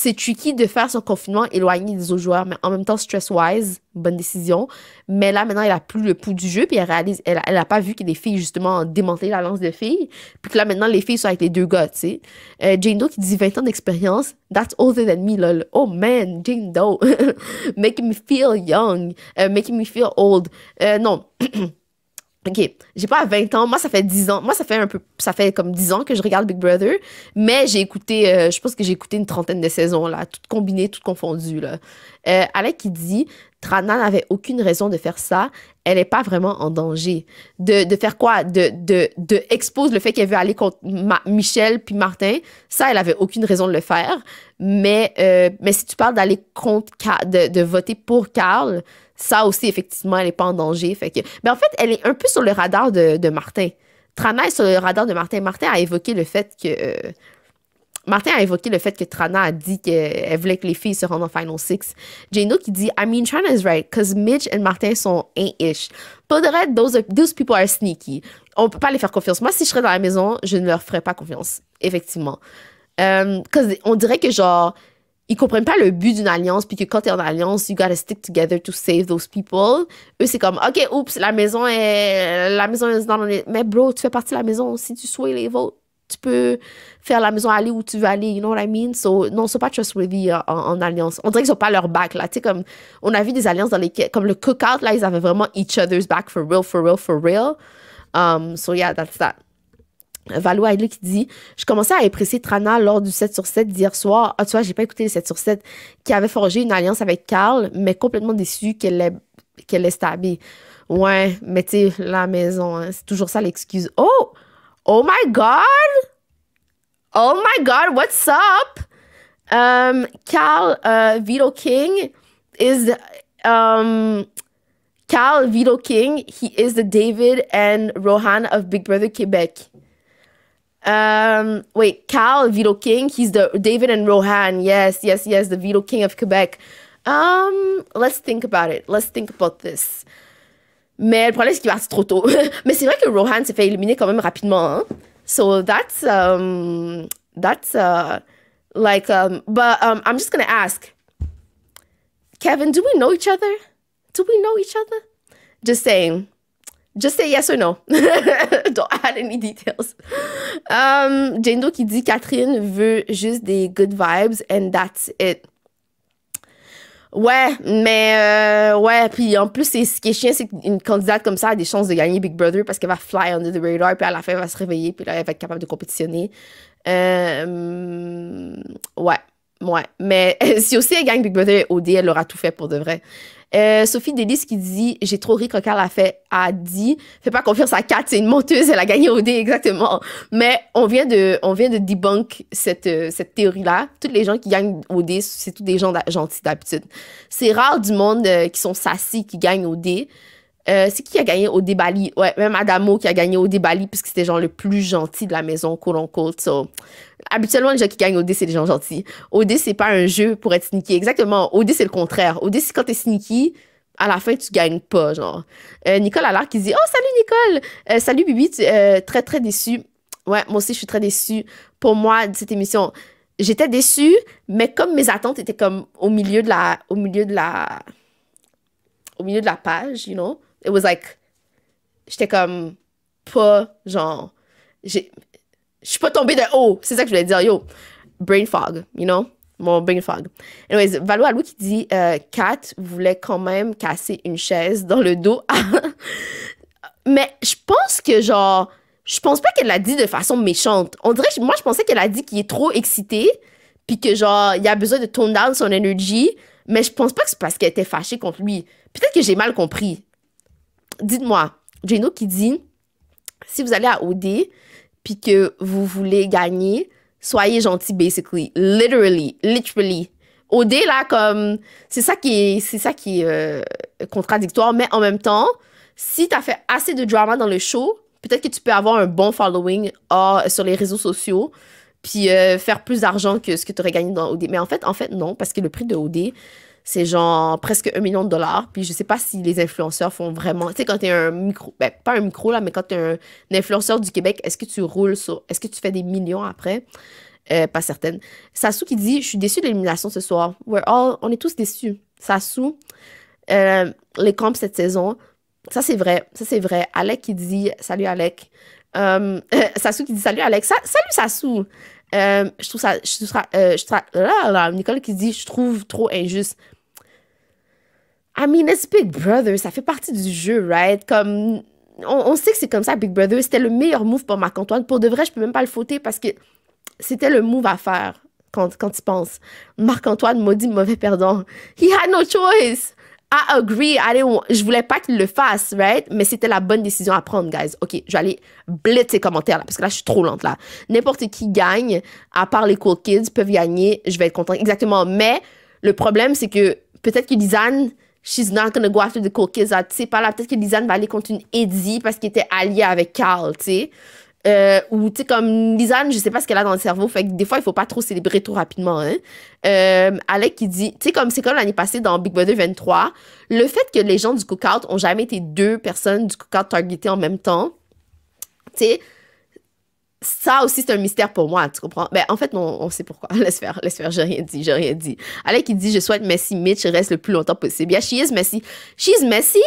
c'est tricky de faire son confinement éloigné des autres joueurs, mais en même temps, stress-wise, bonne décision. Mais là, maintenant, elle a plus le pouls du jeu, puis elle réalise, elle, a pas vu que les filles, justement, démantelé la lance de filles, puis que là, maintenant, les filles sont avec les deux gars, tu sais. Euh, Jane Doe qui dit 20 ans d'expérience, that's older than me, lol. Oh man, Jane Doe, making me feel young, euh, making me feel old. Euh, non. OK, j'ai pas 20 ans. Moi, ça fait 10 ans. Moi, ça fait un peu. Ça fait comme 10 ans que je regarde Big Brother. Mais j'ai écouté. Euh, je pense que j'ai écouté une trentaine de saisons, là. Toutes combinées, toutes confondues, là. Euh, Alec, il dit Trana n'avait aucune raison de faire ça. Elle n'est pas vraiment en danger. De, faire quoi de, de, de expose le fait qu'elle veut aller contre Michel puis Martin. Ça, elle avait aucune raison de le faire. Mais, euh, mais si tu parles d'aller contre, de, voter pour Carl, ça aussi, effectivement, elle n'est pas en danger. Fait Mais en fait, elle est un peu sur le radar de, de Martin. Trana est sur le radar de Martin. Martin a évoqué le fait que. Euh, Martin a évoqué le fait que Trana a dit qu'elle voulait que les filles se rendent en Final Six. Jano qui dit I mean, Trana is right, because Mitch and Martin sont un ish Pas de red, those, those people are sneaky. On peut pas les faire confiance. Moi, si je serais dans la maison, je ne leur ferais pas confiance, effectivement. Euh, on dirait que genre, ils comprennent pas le but d'une alliance, puis que quand es en alliance, you gotta stick together to save those people. Eux, c'est comme, OK, oups, la maison est, la maison dans Mais bro, tu fais partie de la maison, si tu souhaites les votes tu peux faire la maison aller où tu veux aller, you know what I mean? So, non, ce pas trustworthy euh, en, alliance. On dirait qu'ils ont pas leur back, là. Tu sais, comme, on a vu des alliances dans les... comme le cookout, là, ils avaient vraiment each other's back for real, for real, for real. Um, so, yeah, that's that. Valou lui qui dit Je commençais à apprécier Trana lors du 7 sur 7 d'hier soir. Ah, tu vois, j'ai pas écouté le 7 sur 7 qui avait forgé une alliance avec Carl, mais complètement déçu qu'elle l'ait qu'elle stabée. Ouais, mais tu la maison, hein, c'est toujours ça l'excuse. Oh Oh my god! Oh my god, what's up? Um, Cal uh, Vito King is um, Cal Vito King. He is the David and Rohan of Big Brother Quebec. Um, wait, Cal Vito King. He's the David and Rohan. Yes, yes, yes, the Vito King of Quebec. Um, let's think about it. Let's think about this. Mais le problème, c'est qu'il est trop tôt. Mais c'est vrai que Rohan s'est fait éliminer quand même rapidement. Hein? So that's, um, that's uh, like, um, but um, I'm just gonna ask Kevin, do we know each other? Do we know each other? Just saying. Just say yes or no. Don't add any details. Um, Jane qui dit Catherine veut juste des good vibes and that's it. Ouais, mais euh, ouais, puis en plus, ce qui est chiant, c'est qu'une candidate comme ça a des chances de gagner Big Brother parce qu'elle va fly under the radar, puis à la fin, elle va se réveiller, puis là, elle va être capable de compétitionner. Euh, ouais, Ouais, mais si aussi elle gagne Big Brother OD, elle aura tout fait pour de vrai. Euh, Sophie Delis qui dit J'ai trop ri quand elle a, fait, a dit Fais pas confiance à Kat, c'est une monteuse, elle a gagné OD, exactement. Mais on vient de, on vient de debunk cette, euh, cette théorie-là. Toutes les gens qui gagnent OD, c'est tous des gens gentils d'habitude. C'est rare du monde euh, qui sont sassis qui gagnent OD. Euh, c'est qui a gagné au débali? Ouais, même Adamo qui a gagné au débali, puisque c'était genre le plus gentil de la maison, quote unquote. So, habituellement, les gens qui gagnent au dé c'est des gens gentils. au dé c'est pas un jeu pour être sneaky. Exactement. au dé c'est le contraire. au dé c'est quand t'es sneaky, à la fin, tu gagnes pas, genre. Euh, Nicole alors qui dit Oh, salut Nicole euh, Salut Bibi, très très déçue. Ouais, moi aussi, je suis très déçue pour moi de cette émission. J'étais déçue, mais comme mes attentes étaient comme au milieu de la. Au milieu de la. Au milieu de la page, you know. C'était was j'étais comme pas genre, je suis pas tombée de haut. C'est ça que je voulais dire, yo. Brain fog, you know? Mon brain fog. Anyways, Valo Alou qui dit euh, Kat voulait quand même casser une chaise dans le dos. Mais je pense que genre, je pense pas qu'elle l'a dit de façon méchante. On dirait, moi, je pensais qu'elle a dit qu'il est trop excité, puis que genre, il a besoin de tone down son energy, Mais je pense pas que c'est parce qu'elle était fâchée contre lui. Peut-être que j'ai mal compris dites-moi, Jeno qui dit, si vous allez à OD, puis que vous voulez gagner, soyez gentil, basically. Literally, literally. OD, là, comme, c'est ça qui est, c'est ça qui est euh, contradictoire, mais en même temps, si tu as fait assez de drama dans le show, peut-être que tu peux avoir un bon following euh, sur les réseaux sociaux, puis euh, faire plus d'argent que ce que tu aurais gagné dans OD. Mais en fait, en fait, non, parce que le prix de OD, c'est genre presque un million de dollars. Puis je sais pas si les influenceurs font vraiment. Tu sais, quand t'es un micro, ben pas un micro là, mais quand t'es un, un influenceur du Québec, est-ce que tu roules sur. Est-ce que tu fais des millions après? Euh, pas certaine. Sassou qui dit Je suis déçu de l'élimination ce soir. We're all, on est tous déçus. Sassou, euh, les camps cette saison, ça c'est vrai. Ça c'est vrai. Alec qui dit Salut Alec. Euh, Sassou qui dit Salut Alec. salut Sassou. je trouve ça. Je trouve je trouve Nicole qui dit Je trouve trop injuste. I mean, it's Big Brother, ça fait partie du jeu, right? Comme, on, sait que c'est comme ça, Big Brother. C'était le meilleur move pour Marc-Antoine. Pour de vrai, je peux même pas le fauter parce que c'était le move à faire quand, quand il pense. Marc-Antoine, maudit mauvais perdant. He had no choice. I agree. Allez, je voulais pas qu'il le fasse, right? Mais c'était la bonne décision à prendre, guys. OK, je vais aller blitz ces commentaires là, parce que là, je suis trop lente là. N'importe qui gagne, à part les cool kids, peuvent gagner. Je vais être content. Exactement. Mais le problème, c'est que peut-être que Lisanne, she's not gonna go after the cool kids. Tu sais, pas là, peut-être que Lisanne va aller contre une Eddie parce qu'elle était alliée avec Carl, tu sais. Euh, ou, tu sais, comme Lisanne, je sais pas ce qu'elle a dans le cerveau. Fait que des fois, il faut pas trop célébrer trop rapidement, hein. Euh, Alec qui dit, tu sais, comme c'est comme l'année passée dans Big Brother 23, le fait que les gens du cookout ont jamais été deux personnes du cookout targetées en même temps, tu sais, ça aussi, c'est un mystère pour moi, tu comprends? Ben, en fait, on, on sait pourquoi. Laisse faire, laisse faire, j'ai rien dit, j'ai rien dit. Alec, qui dit, je souhaite Messi, Mitch reste le plus longtemps possible. Yeah, she is Messi. She is Messi,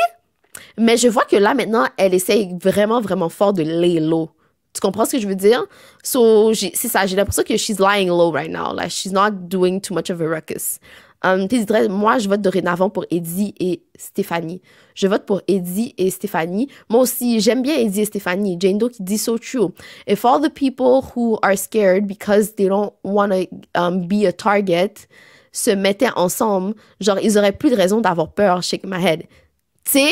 mais je vois que là, maintenant, elle essaye vraiment, vraiment fort de lay low. Tu comprends ce que je veux dire? So, c'est ça, j'ai l'impression que she's lying low right now. Like, she's not doing too much of a ruckus. Euh, moi, je vote dorénavant pour Eddie et Stéphanie. Je vote pour Eddie et Stéphanie. Moi aussi, j'aime bien Eddie et Stéphanie. Jane Doe qui dit so true. If all the people who are scared because they don't want to um, be a target se mettaient ensemble, genre, ils auraient plus de raison d'avoir peur, shake my head. Tu sais?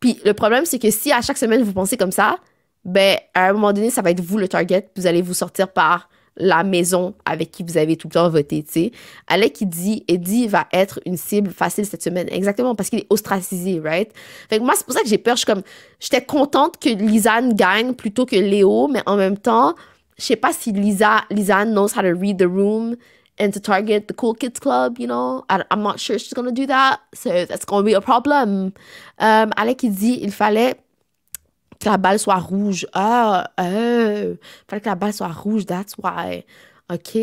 Puis le problème, c'est que si à chaque semaine vous pensez comme ça, ben, à un moment donné, ça va être vous le target, vous allez vous sortir par la maison avec qui vous avez tout le temps voté, tu sais. Alec, qui dit, Eddie va être une cible facile cette semaine. Exactement, parce qu'il est ostracisé, right? Fait que moi, c'est pour ça que j'ai peur. Je suis comme, j'étais contente que Lisanne gagne plutôt que Léo, mais en même temps, je sais pas si Lisa, Lisanne knows how to read the room and to target the cool kids club, you know. I'm not sure she's gonna do that, so that's gonna be a problem. Um, Alec, dit, il fallait que la balle soit rouge. Ah, euh, fallait que la balle soit rouge, that's why. OK.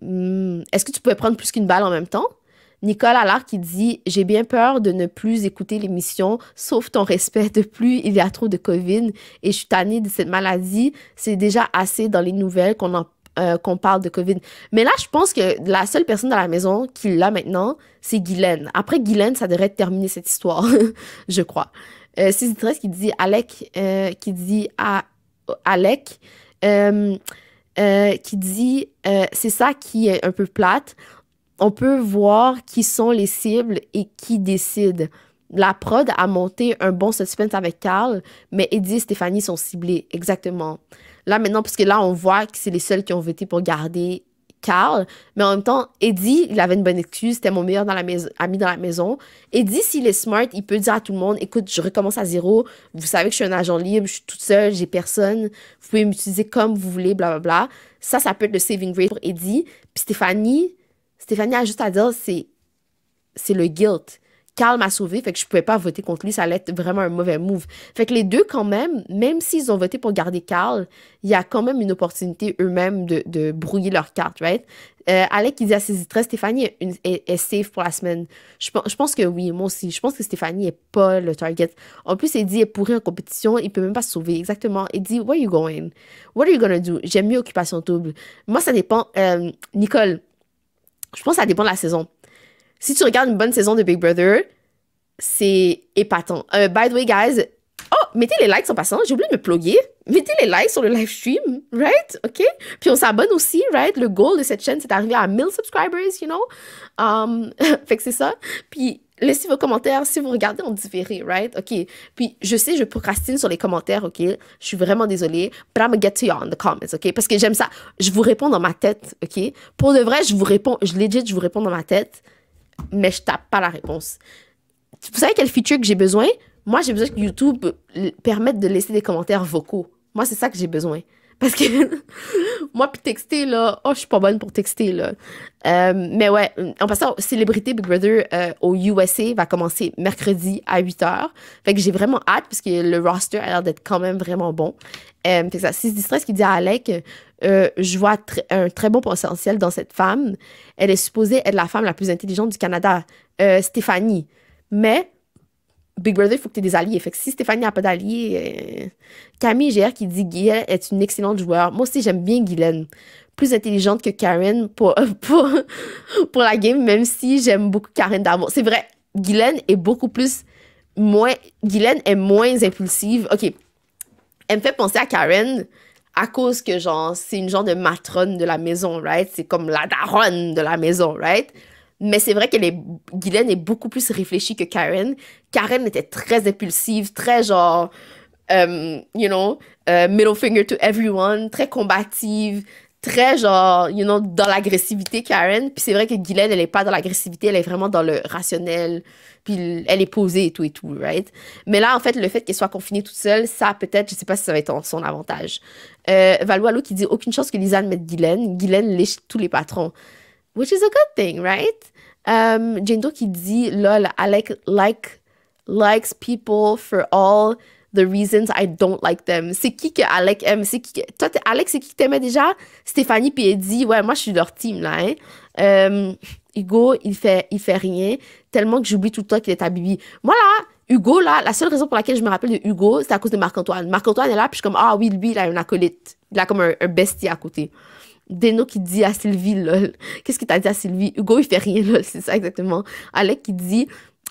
Hmm. Est-ce que tu pouvais prendre plus qu'une balle en même temps? Nicole Allard qui dit J'ai bien peur de ne plus écouter l'émission, sauf ton respect. De plus, il y a trop de COVID et je suis tannée de cette maladie. C'est déjà assez dans les nouvelles qu'on euh, qu'on parle de COVID. Mais là, je pense que la seule personne dans la maison qui l'a maintenant, c'est Guylaine. Après Guylaine, ça devrait terminer cette histoire, je crois. Euh, euh, qui dit Alec, euh, euh, qui dit Alec, qui dit c'est ça qui est un peu plate. On peut voir qui sont les cibles et qui décide. La prod a monté un bon suspense avec Carl, mais Eddie et Stéphanie sont ciblés, exactement. Là maintenant, parce là, on voit que c'est les seuls qui ont voté pour garder Carl, mais en même temps, Eddie, il avait une bonne excuse, c'était mon meilleur ami dans la maison. Eddie, s'il est smart, il peut dire à tout le monde, écoute, je recommence à zéro, vous savez que je suis un agent libre, je suis toute seule, j'ai personne, vous pouvez m'utiliser comme vous voulez, bla bla bla. Ça, ça peut être le saving grace pour Eddie. Puis Stéphanie, Stéphanie a juste à dire, c'est le guilt. Carl m'a sauvé, fait que je pouvais pas voter contre lui, ça allait être vraiment un mauvais move. Fait que les deux, quand même, même s'ils ont voté pour garder Carl, il y a quand même une opportunité eux-mêmes de, brouiller leur carte, right? Euh, Alec, il dit à ses très Stéphanie est, safe pour la semaine. Je, je, pense que oui, moi aussi. Je pense que Stéphanie est pas le target. En plus, il dit, est pourri en compétition, il peut même pas se sauver. Exactement. Il dit, where are you going? What are you gonna do? J'aime mieux Occupation Double. Moi, ça dépend. Euh, Nicole, je pense que ça dépend de la saison si tu regardes une bonne saison de Big Brother, c'est épatant. Euh, by the way, guys, oh, mettez les likes en passant, j'ai oublié de me plugger. Mettez les likes sur le live stream, right? OK? Puis on s'abonne aussi, right? Le goal de cette chaîne, c'est d'arriver à 1000 subscribers, you know? Um, fait que c'est ça. Puis laissez vos commentaires si vous regardez en différé, right? OK. Puis, je sais, je procrastine sur les commentaires, OK? Je suis vraiment désolée. But I'm gonna get to you on the comments, OK? Parce que j'aime ça. Je vous réponds dans ma tête, OK? Pour de vrai, je vous réponds, je dit, je vous réponds dans ma tête mais je tape pas la réponse. Vous savez quel feature que j'ai besoin? Moi, j'ai besoin que YouTube permette de laisser des commentaires vocaux. Moi, c'est ça que j'ai besoin. Parce que moi, puis texter, là, oh, je suis pas bonne pour texter, là. Euh, mais ouais, en passant, Célébrité Big Brother euh, au USA va commencer mercredi à 8h. Fait que j'ai vraiment hâte, parce que le roster a l'air d'être quand même vraiment bon. Euh, fait que ça, c'est Distress qui dit à Alec, euh, je vois un très bon potentiel dans cette femme. Elle est supposée être la femme la plus intelligente du Canada, euh, Stéphanie. Mais Big Brother, il faut que tu aies des alliés. Fait si Stéphanie n'a pas d'alliés, euh, Camille GR qui dit Guylaine est une excellente joueur. Moi aussi, j'aime bien Guylaine. Plus intelligente que Karen pour, pour, la game, même si j'aime beaucoup Karen d'amour. C'est vrai, Guylaine est beaucoup plus. Moins, Guylaine est moins impulsive. OK. Elle me fait penser à Karen à cause que, genre, c'est une genre de matrone de la maison, right? C'est comme la daronne de la maison, right? Mais c'est vrai que est Guylaine est beaucoup plus réfléchie que Karen. Karen était très impulsive, très genre, euh, you know, euh, middle finger to everyone, très combative, très genre, you know, dans l'agressivité, Karen. Puis c'est vrai que Guylaine, elle n'est pas dans l'agressivité, elle est vraiment dans le rationnel. Puis elle est posée et tout et tout, right? Mais là, en fait, le fait qu'elle soit confinée toute seule, ça peut-être, je sais pas si ça va être en son avantage. Euh, qui dit aucune chance que Lisanne mette Guylaine. Guylaine lèche tous les patrons. Which is a good thing, right? Um, Jendo qui dit lol, I like, likes people for all the reasons I don't like them. C'est qui que Alec aime? C'est qui Toi, Alex, c'est qui que t'aimais déjà? Stéphanie puis Eddie. Ouais, moi, je suis leur team, là, hein. um, Hugo, il fait, il fait rien. Tellement que j'oublie tout le temps qu'il est à Bibi. Moi, là, Hugo, là, la seule raison pour laquelle je me rappelle de Hugo, c'est à cause de Marc-Antoine. Marc-Antoine est là, puis je suis comme, ah oui, lui, il a une acolyte. Il a comme un, un bestie à côté. Deno qui dit à Sylvie, lol. Qu'est-ce que t'a dit à Sylvie? Hugo, il fait rien, lol. C'est ça, exactement. Alec qui dit,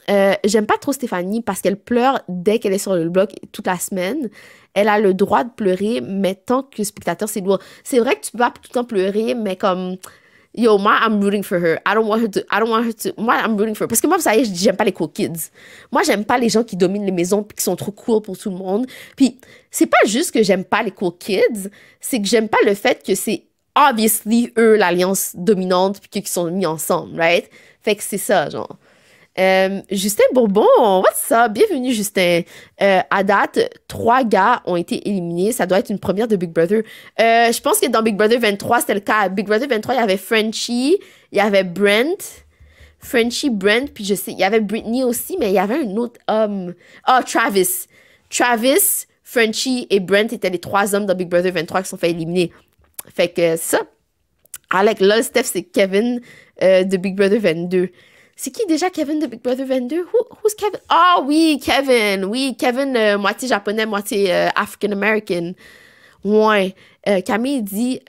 euh, j'aime pas trop Stéphanie parce qu'elle pleure dès qu'elle est sur le blog toute la semaine. Elle a le droit de pleurer, mais tant que spectateur, c'est lourd. C'est vrai que tu peux pas tout le temps pleurer, mais comme. Yo, moi, I'm rooting for her. I don't want her to. I don't want her to. Moi, I'm rooting for her. Parce que moi, vous savez, j'aime pas les cool kids. Moi, j'aime pas les gens qui dominent les maisons puis qui sont trop courts pour tout le monde. Puis, c'est pas juste que j'aime pas les cool kids, c'est que j'aime pas le fait que c'est obviously eux l'alliance dominante puis qu'ils sont mis ensemble, right? Fait que c'est ça, genre. Euh, Justin Bourbon, what's up? Bienvenue, Justin. Euh, à date, trois gars ont été éliminés. Ça doit être une première de Big Brother. Euh, je pense que dans Big Brother 23, c'était le cas. Big Brother 23, il y avait Frenchie, il y avait Brent. Frenchie, Brent, puis je sais, il y avait Britney aussi, mais il y avait un autre homme. Ah, oh, Travis. Travis, Frenchie et Brent étaient les trois hommes dans Big Brother 23 qui sont fait éliminer. Fait que ça. avec là, Steph, c'est Kevin euh, de Big Brother 22. C'est qui déjà Kevin de Big Brother 22? who's Kevin? Ah oui, Kevin! Oui, Kevin, euh, moitié japonais, moitié euh, African-American. Ouais. Camille dit,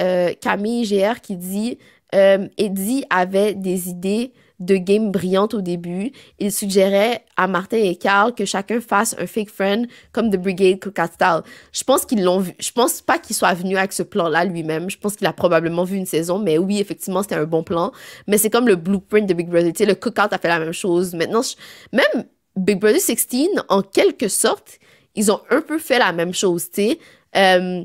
Camille GR qui dit, Eddie avait des idées de game brillante au début, il suggérait à Martin et Carl que chacun fasse un fake friend comme The Brigade Style. Je pense qu'ils l'ont vu. Je pense pas qu'il soit venu avec ce plan-là lui-même. Je pense qu'il a probablement vu une saison, mais oui, effectivement, c'était un bon plan. Mais c'est comme le blueprint de Big Brother. Tu sais, le Cookout a fait la même chose. Maintenant, même Big Brother 16, en quelque sorte, ils ont un peu fait la même chose, tu sais. Euh,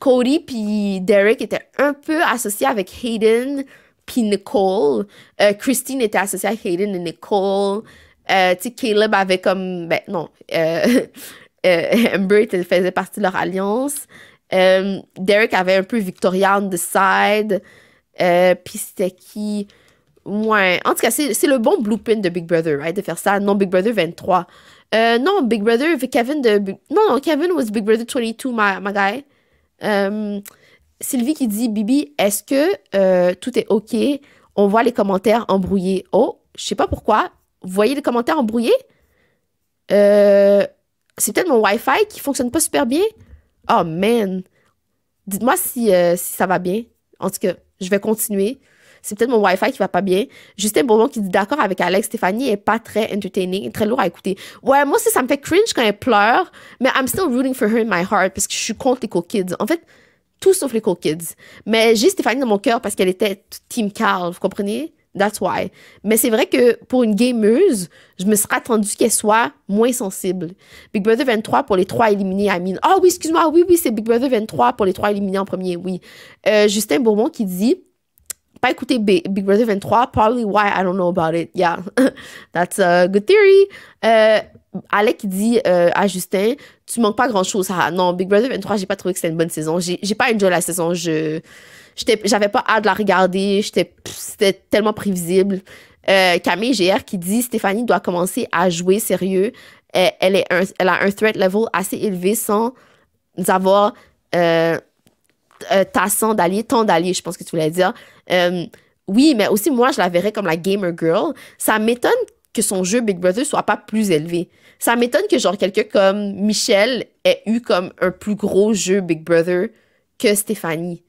Cody puis Derek étaient un peu associés avec Hayden puis Nicole. Euh, Christine était associée à Hayden et Nicole. Euh, tu sais, Caleb avait comme. Ben non. Euh, euh Amber faisait partie de leur alliance. Derek avait un peu on the side. puis c'était qui. Ouais. En tout cas, c'est le bon blueprint de Big Brother, right? De faire ça. Non, Big Brother 23. non, Big Brother, Kevin de. Non, non, Kevin was Big Brother 22, my, my guy. Sylvie qui dit Bibi, est-ce que euh, tout est OK On voit les commentaires embrouillés. Oh, je sais pas pourquoi. Vous voyez les commentaires embrouillés euh, C'est peut-être mon Wi-Fi qui fonctionne pas super bien. Oh man. Dites-moi euh, si, ça va bien. En tout cas, je vais continuer. C'est peut-être mon Wi-Fi qui va pas bien. Justin Bourbon qui dit d'accord avec Alex, Stéphanie est pas très entertaining, très lourd à écouter. Ouais, moi aussi, ça me fait cringe quand elle pleure, mais I'm still rooting for her in my heart parce que je suis contre les co-kids. En fait, tout sauf les cool kids. Mais j'ai Stéphanie dans mon cœur parce qu'elle était Team Carl, vous comprenez? That's why. Mais c'est vrai que pour une gameuse, je me serais attendu qu'elle soit moins sensible. Big Brother 23 pour les trois éliminés, I mean. oh, oui, excuse-moi, oui, oui, c'est Big Brother 23 pour les trois éliminés en premier, oui. Euh, Justin Beaumont qui dit pas écouter Big, Brother 23, probably why I don't know about it. Yeah, that's a good theory. Euh, Alec dit euh, à Justin, tu manques pas grand chose. non, Big Brother 23, j'ai pas trouvé que c'était une bonne saison. J'ai, pas enjoy la saison. Je, j'avais pas hâte de la regarder. c'était tellement prévisible. Euh, Camille GR qui dit Stéphanie doit commencer à jouer sérieux. elle, est elle a un threat level assez élevé sans avoir euh, euh tassant d'alliés, tant d'alliés, je pense que tu voulais dire. oui, mais aussi moi, je la verrais comme la gamer girl. Ça m'étonne que son jeu Big Brother soit pas plus élevé. Ça m'étonne que genre quelqu'un comme Michel ait eu comme un plus gros jeu Big Brother que Stéphanie.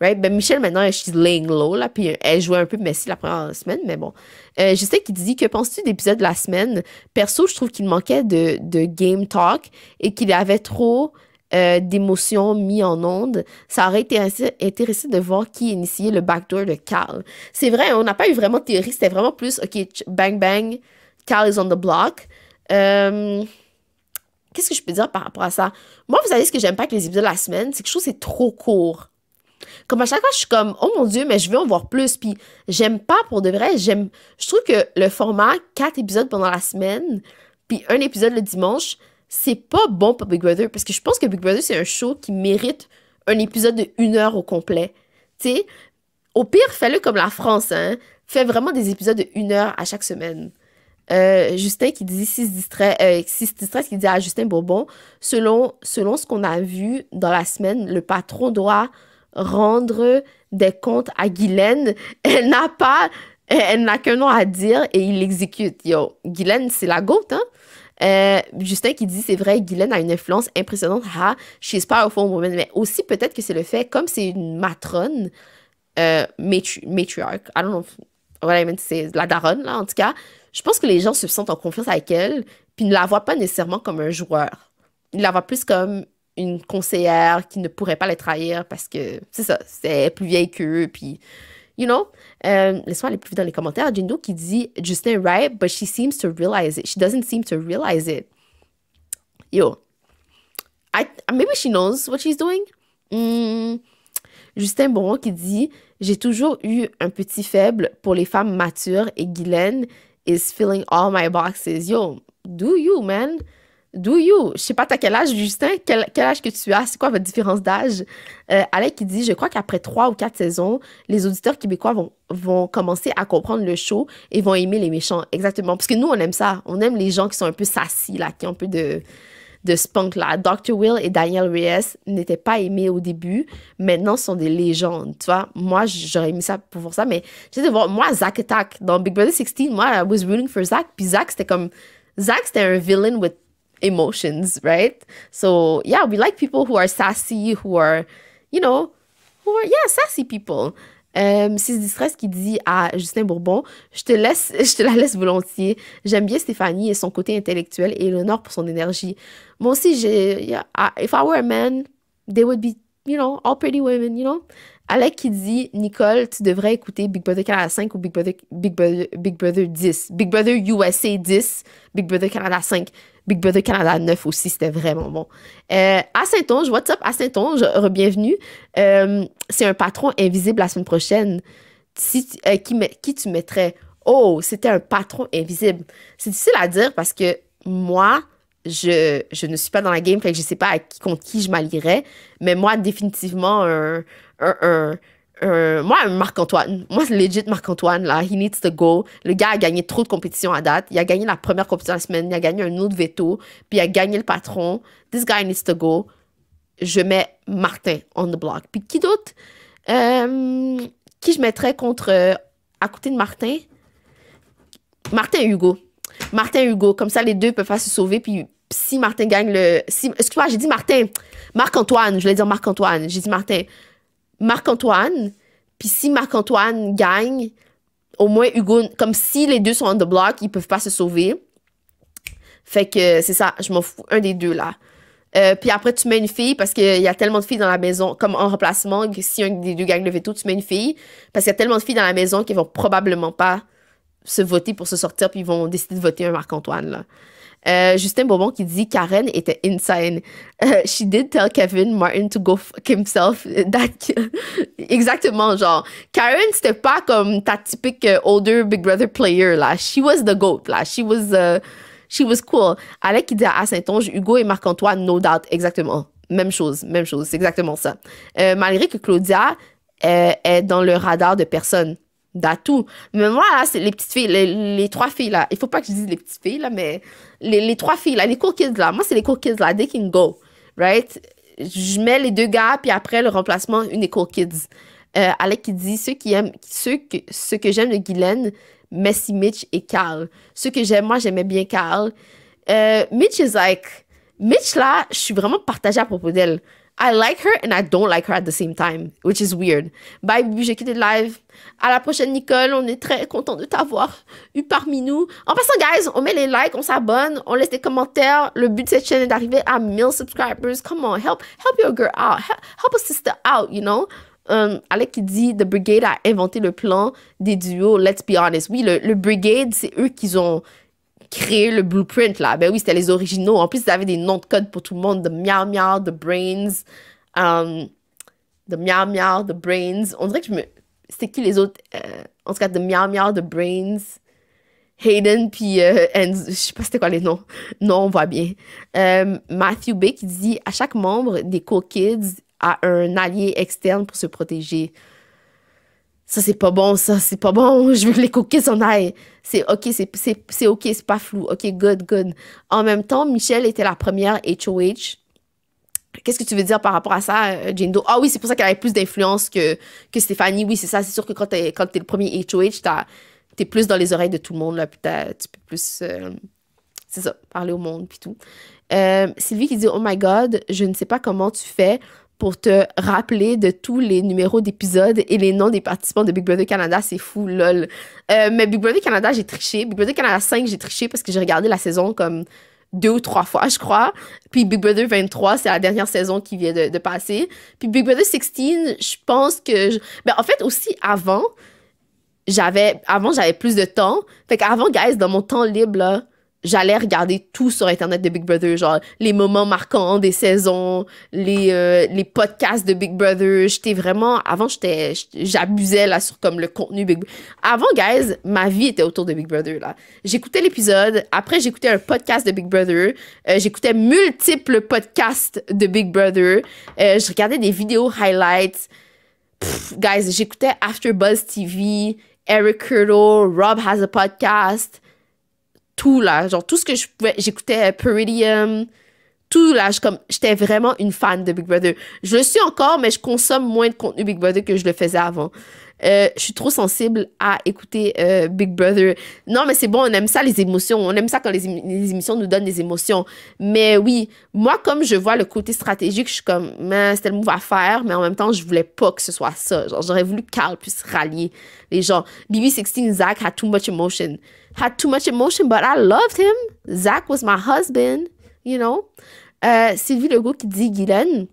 Right? Ben Michel maintenant elle est laying low là puis euh, elle jouait un peu Messi la première semaine mais bon. Euh, je sais qu'il dit que penses-tu d'épisode de la semaine Perso, je trouve qu'il manquait de game talk et qu'il avait trop euh, d'émotions mis en onde, ça aurait été intéressant de voir qui initiait le backdoor de Cal. C'est vrai, on n'a pas eu vraiment de théorie, c'était vraiment plus, ok, bang bang, Cal is on the block. Euh, qu'est-ce que je peux dire par rapport à ça? Moi, vous savez ce que j'aime pas avec les épisodes de la semaine, c'est que je trouve que c'est trop court. Comme à chaque fois, je suis comme, oh mon Dieu, mais je veux en voir plus. Puis j'aime pas pour de vrai. J'aime, je trouve que le format, quatre épisodes pendant la semaine, puis un épisode le dimanche, c'est pas bon pour Big Brother parce que je pense que Big Brother, c'est un show qui mérite un épisode de une heure au complet. Tu sais, au pire, fais-le comme la France, hein. Fais vraiment des épisodes de une heure à chaque semaine. Euh, Justin qui dit si se distrait, euh, si se distrait, qui dit à Justin Bourbon, selon, selon ce qu'on a vu dans la semaine, le patron doit rendre des comptes à Guylaine. Elle n'a pas, elle n'a qu'un nom à dire et il l'exécute. Yo, Guylaine, c'est la goutte, hein? Euh, Justin qui dit, c'est vrai, Guylaine a une influence impressionnante. ha she's powerful woman. Mais aussi, peut-être que c'est le fait, comme c'est une matrone, euh, matriarch, I don't know, c'est la daronne, là, en tout cas, je pense que les gens se sentent en confiance avec elle, puis ne la voient pas nécessairement comme un joueur. Ils la voient plus comme une conseillère qui ne pourrait pas les trahir parce que, c'est ça, c'est plus vieille qu'eux, puis You know? Euh, Laisse-moi aller plus vite dans les commentaires. Jindo qui dit Justin right, but she seems to realize it. She doesn't seem to realize it. Yo. I, maybe she knows what she's doing. Hmm. Justin Boron qui dit J'ai toujours eu un petit faible pour les femmes matures et Guylaine is filling all my boxes. Yo, do you, man? Do you? Je sais pas, t'as quel âge, Justin? Quel, quel, âge que tu as? C'est quoi votre différence d'âge? Euh, Alec qui dit Je crois qu'après trois ou quatre saisons, les auditeurs québécois vont, vont commencer à comprendre le show et vont aimer les méchants. Exactement. Parce que nous, on aime ça. On aime les gens qui sont un peu sassis, là, qui ont un peu de, de spunk, là. Dr. Will et Daniel Reyes n'étaient pas aimés au début. Maintenant, ce sont des légendes. Tu vois, moi, j'aurais aimé ça pour ça, mais j'essaie de voir. Moi, Zach Attack, dans Big Brother 16, moi, I was rooting for Zach. Puis Zach, c'était comme. Zach, c'était un villain with emotions, right? So yeah, we like people who are sassy, who are, you know, who are yeah, sassy people. Euh, c'est Distress qui dit à Justin Bourbon Je te laisse, je te la laisse volontiers. J'aime bien Stéphanie et son côté intellectuel et l'honneur pour son énergie. Moi aussi, j'ai. Yeah, if I were a man, they would be, you know, all pretty women, you know. Alec qui dit Nicole, tu devrais écouter Big Brother Canada 5 ou Big Brother, Big Brother, Big Brother 10. Big Brother USA 10, Big Brother Canada 5, Big Brother Canada 9 aussi, c'était vraiment bon. Euh, à Saint-Onge, what's up à Saint-Onge, bienvenue. Euh, c'est un patron invisible la semaine prochaine. Euh, qui, qui tu mettrais Oh, c'était un patron invisible. C'est difficile à dire parce que moi, je, je, ne suis pas dans la game, fait que je sais pas à qui, contre qui je m'allierais. Mais moi, définitivement, un, moi, Marc-Antoine. Moi, legit Marc-Antoine, là. He needs to go. Le gars a gagné trop de compétitions à date. Il a gagné la première compétition de la semaine. Il a gagné un autre veto. Puis il a gagné le patron. This guy needs to go. Je mets Martin on the block. Puis qui d'autre? Euh, qui je mettrais contre... Euh, à côté de Martin? Martin et Hugo. Martin Hugo. Comme ça, les deux peuvent pas se sauver. Puis si Martin gagne le. Si, Excuse-moi, j'ai dit Martin. Marc-Antoine, je voulais dire Marc-Antoine. J'ai dit Martin. Marc-Antoine. Puis si Marc-Antoine gagne, au moins Hugo, comme si les deux sont en the bloc, ils peuvent pas se sauver. Fait que c'est ça, je m'en fous. Un des deux là. Euh, puis après, tu mets une fille parce qu'il y a tellement de filles dans la maison, comme en remplacement, si un des deux gagne le veto, tu mets une fille. Parce qu'il y a tellement de filles dans la maison qui vont probablement pas se voter pour se sortir, puis ils vont décider de voter un Marc-Antoine. là. Euh, Justin Beaumont qui dit Karen était insane. Euh, she did tell Kevin Martin to go fuck himself. That... Exactement, genre. Karen, c'était pas comme ta typique euh, older Big Brother player, là. She was the GOAT, là. She was, she was cool. Alec qui dit à Saint-Onge, Hugo et Marc-Antoine, no doubt. Exactement. Même chose, même chose. C'est exactement ça. malgré que Claudia est dans le radar de personne d'atout. Mais moi, là, c'est les petites filles, les, trois filles, là. Il faut pas que je dise les petites filles, là, mais les, les trois filles, là, les cool kids, là. Moi, c'est les cool kids, là. They can go, right? Je mets les deux gars, puis après, le remplacement, une des cool kids. Euh, Alec, qui dit, ceux qui aiment, ceux que, ce que j'aime de Guylaine, Messi, Mitch et Carl. Ceux que j'aime, moi, j'aimais bien Carl. Euh, Mitch is like... Mitch, là, je suis vraiment partagée à propos d'elle. I like her and I don't like her at the same time, which is weird. Bye, j'ai quitté le live. À la prochaine, Nicole. On est très content de t'avoir eu parmi nous. En passant, guys, on met les likes, on s'abonne, on laisse des commentaires. Le but de cette chaîne est d'arriver à 1000 subscribers. Come on, help, help your girl out. Help, a sister out, you know? Um, Alec qui dit The Brigade a inventé le plan des duos, let's be honest. Oui, le, le Brigade, c'est eux qui ont, Créer le blueprint, là. Ben oui, c'était les originaux. En plus, ils avaient des noms de code pour tout le monde, de Miao Miao, The Brains, The um, de Miao The Brains. On dirait que je me... C'était qui les autres? Euh, en tout cas, de Miao Miao, de Brains, Hayden, puis euh, je sais pas c'était quoi les noms. Non, on voit bien. Um, Matthew Bay qui dit « À chaque membre des Co-Kids a un allié externe pour se protéger. » ça c'est pas bon, ça c'est pas bon, je veux que les coquilles, s'en aillent. C'est ok, c'est ok, c'est pas flou, ok, good, good. En même temps, Michelle était la première HOH. Qu'est-ce que tu veux dire par rapport à ça, euh, Jindo? Ah oui, c'est pour ça qu'elle avait plus d'influence que, que Stéphanie. Oui, c'est ça, c'est sûr que quand t'es, quand es le premier HOH, t'es plus dans les oreilles de tout le monde, là, puis tu peux plus, euh, c'est ça, parler au monde, puis tout. Euh, Sylvie qui dit, oh my god, je ne sais pas comment tu fais, pour te rappeler de tous les numéros d'épisodes et les noms des participants de Big Brother Canada. C'est fou, lol. Euh, mais Big Brother Canada, j'ai triché. Big Brother Canada 5, j'ai triché parce que j'ai regardé la saison comme deux ou trois fois, je crois. Puis Big Brother 23, c'est la dernière saison qui vient de, passer. Puis Big Brother 16, je pense que... Je... Ben, en fait, aussi, avant, j'avais... Avant, j'avais plus de temps. Fait qu'avant, guys, dans mon temps libre, là, j'allais regarder tout sur internet de Big Brother genre les moments marquants des saisons les euh, les podcasts de Big Brother j'étais vraiment avant j'étais j'abusais là sur comme le contenu Big Brother avant guys ma vie était autour de Big Brother là j'écoutais l'épisode après j'écoutais un podcast de Big Brother euh, j'écoutais multiples podcasts de Big Brother euh, je regardais des vidéos highlights guys j'écoutais After Buzz TV Eric Curtle Rob has a podcast tout là, genre tout ce que je pouvais, j'écoutais euh, Peridium, tout là, comme j'étais vraiment une fan de Big Brother. Je le suis encore, mais je consomme moins de contenu Big Brother que je le faisais avant. Euh, je suis trop sensible à écouter euh, Big Brother. Non, mais c'est bon, on aime ça, les émotions. On aime ça quand les, émissions nous donnent des émotions. Mais oui, moi, comme je vois le côté stratégique, je suis comme, c'était le move à faire, mais en même temps, je voulais pas que ce soit ça. Genre, j'aurais voulu que Carl puisse rallier les gens. BB16, Zach a too much emotion had too much emotion, but I loved him. Zach was my husband, you know. Euh, Sylvie Legault qui dit Guylaine,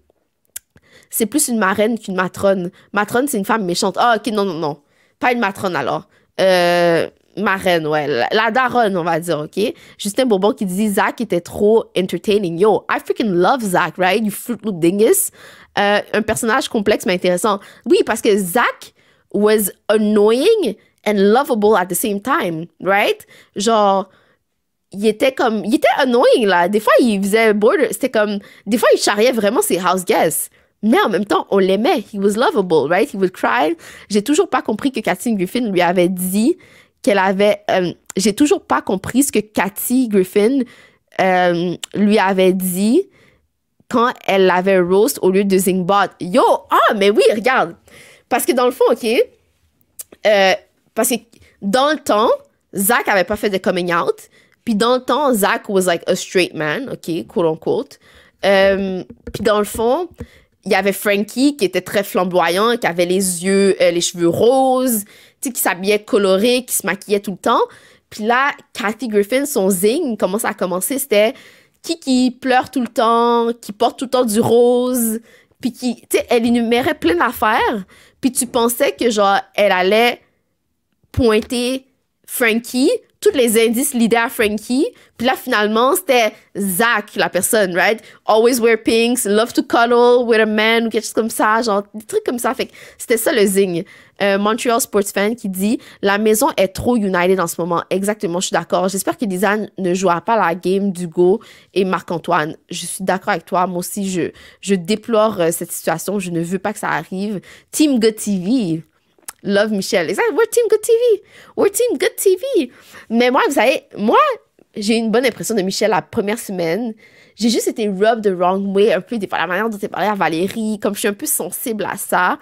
c'est plus une marraine qu'une matrone. Matrone, c'est une femme méchante. Ah, ok, non, non, non. Pas une matrone alors. Euh, marraine, ouais. La, daronne, on va dire, ok? Justin Bourbon qui dit Zach était trop entertaining. Yo, I freaking love Zach, right? You Fruit Loop dingus. Euh, un personnage complexe mais intéressant. Oui, parce que Zach was annoying and lovable at the same time, right? Genre, il était comme, il était annoying, là. Des fois, il faisait border, c'était comme, des fois, il charriait vraiment ses house guests. Mais en même temps, on l'aimait. He was lovable, right? He would cry. J'ai toujours pas compris que Kathy Griffin lui avait dit qu'elle avait. Euh, j'ai toujours pas compris ce que Kathy Griffin euh, lui avait dit quand elle l'avait roast au lieu de Zingbot. Yo, ah, mais oui, regarde. Parce que dans le fond, OK, euh, parce que dans le temps, Zach avait pas fait de coming out. Puis dans le temps, Zach was like a straight man, OK, quote unquote. Euh, puis dans le fond, il y avait Frankie qui était très flamboyant, qui avait les yeux, euh, les cheveux roses, tu sais, qui s'habillait coloré, qui se maquillait tout le temps. Puis là, Kathy Griffin, son zing, comment ça a commencé, c'était qui qui pleure tout le temps, qui porte tout le temps du rose, puis qui, tu sais, elle énumérait plein d'affaires, puis tu pensais que genre, elle allait pointer Frankie, tous les indices l'idée à Frankie. Puis là, finalement, c'était Zach, la personne, right? Always wear pinks, love to cuddle with a man, ou quelque chose comme ça, genre des trucs comme ça. Fait c'était ça le zing. Euh, Montreal Sports Fan qui dit La maison est trop united en ce moment. Exactement, je suis d'accord. J'espère que Lisanne ne jouera pas la game du go et Marc-Antoine. Je suis d'accord avec toi. Moi aussi, je, je déplore euh, cette situation. Je ne veux pas que ça arrive. Team Go TV love Michel. Exact. We're Team Good TV. We're Team Good TV. Mais moi, vous savez, moi, j'ai une bonne impression de Michelle la première semaine. J'ai juste été rubbed the wrong way un peu, la manière dont elle parlait à Valérie, comme je suis un peu sensible à ça,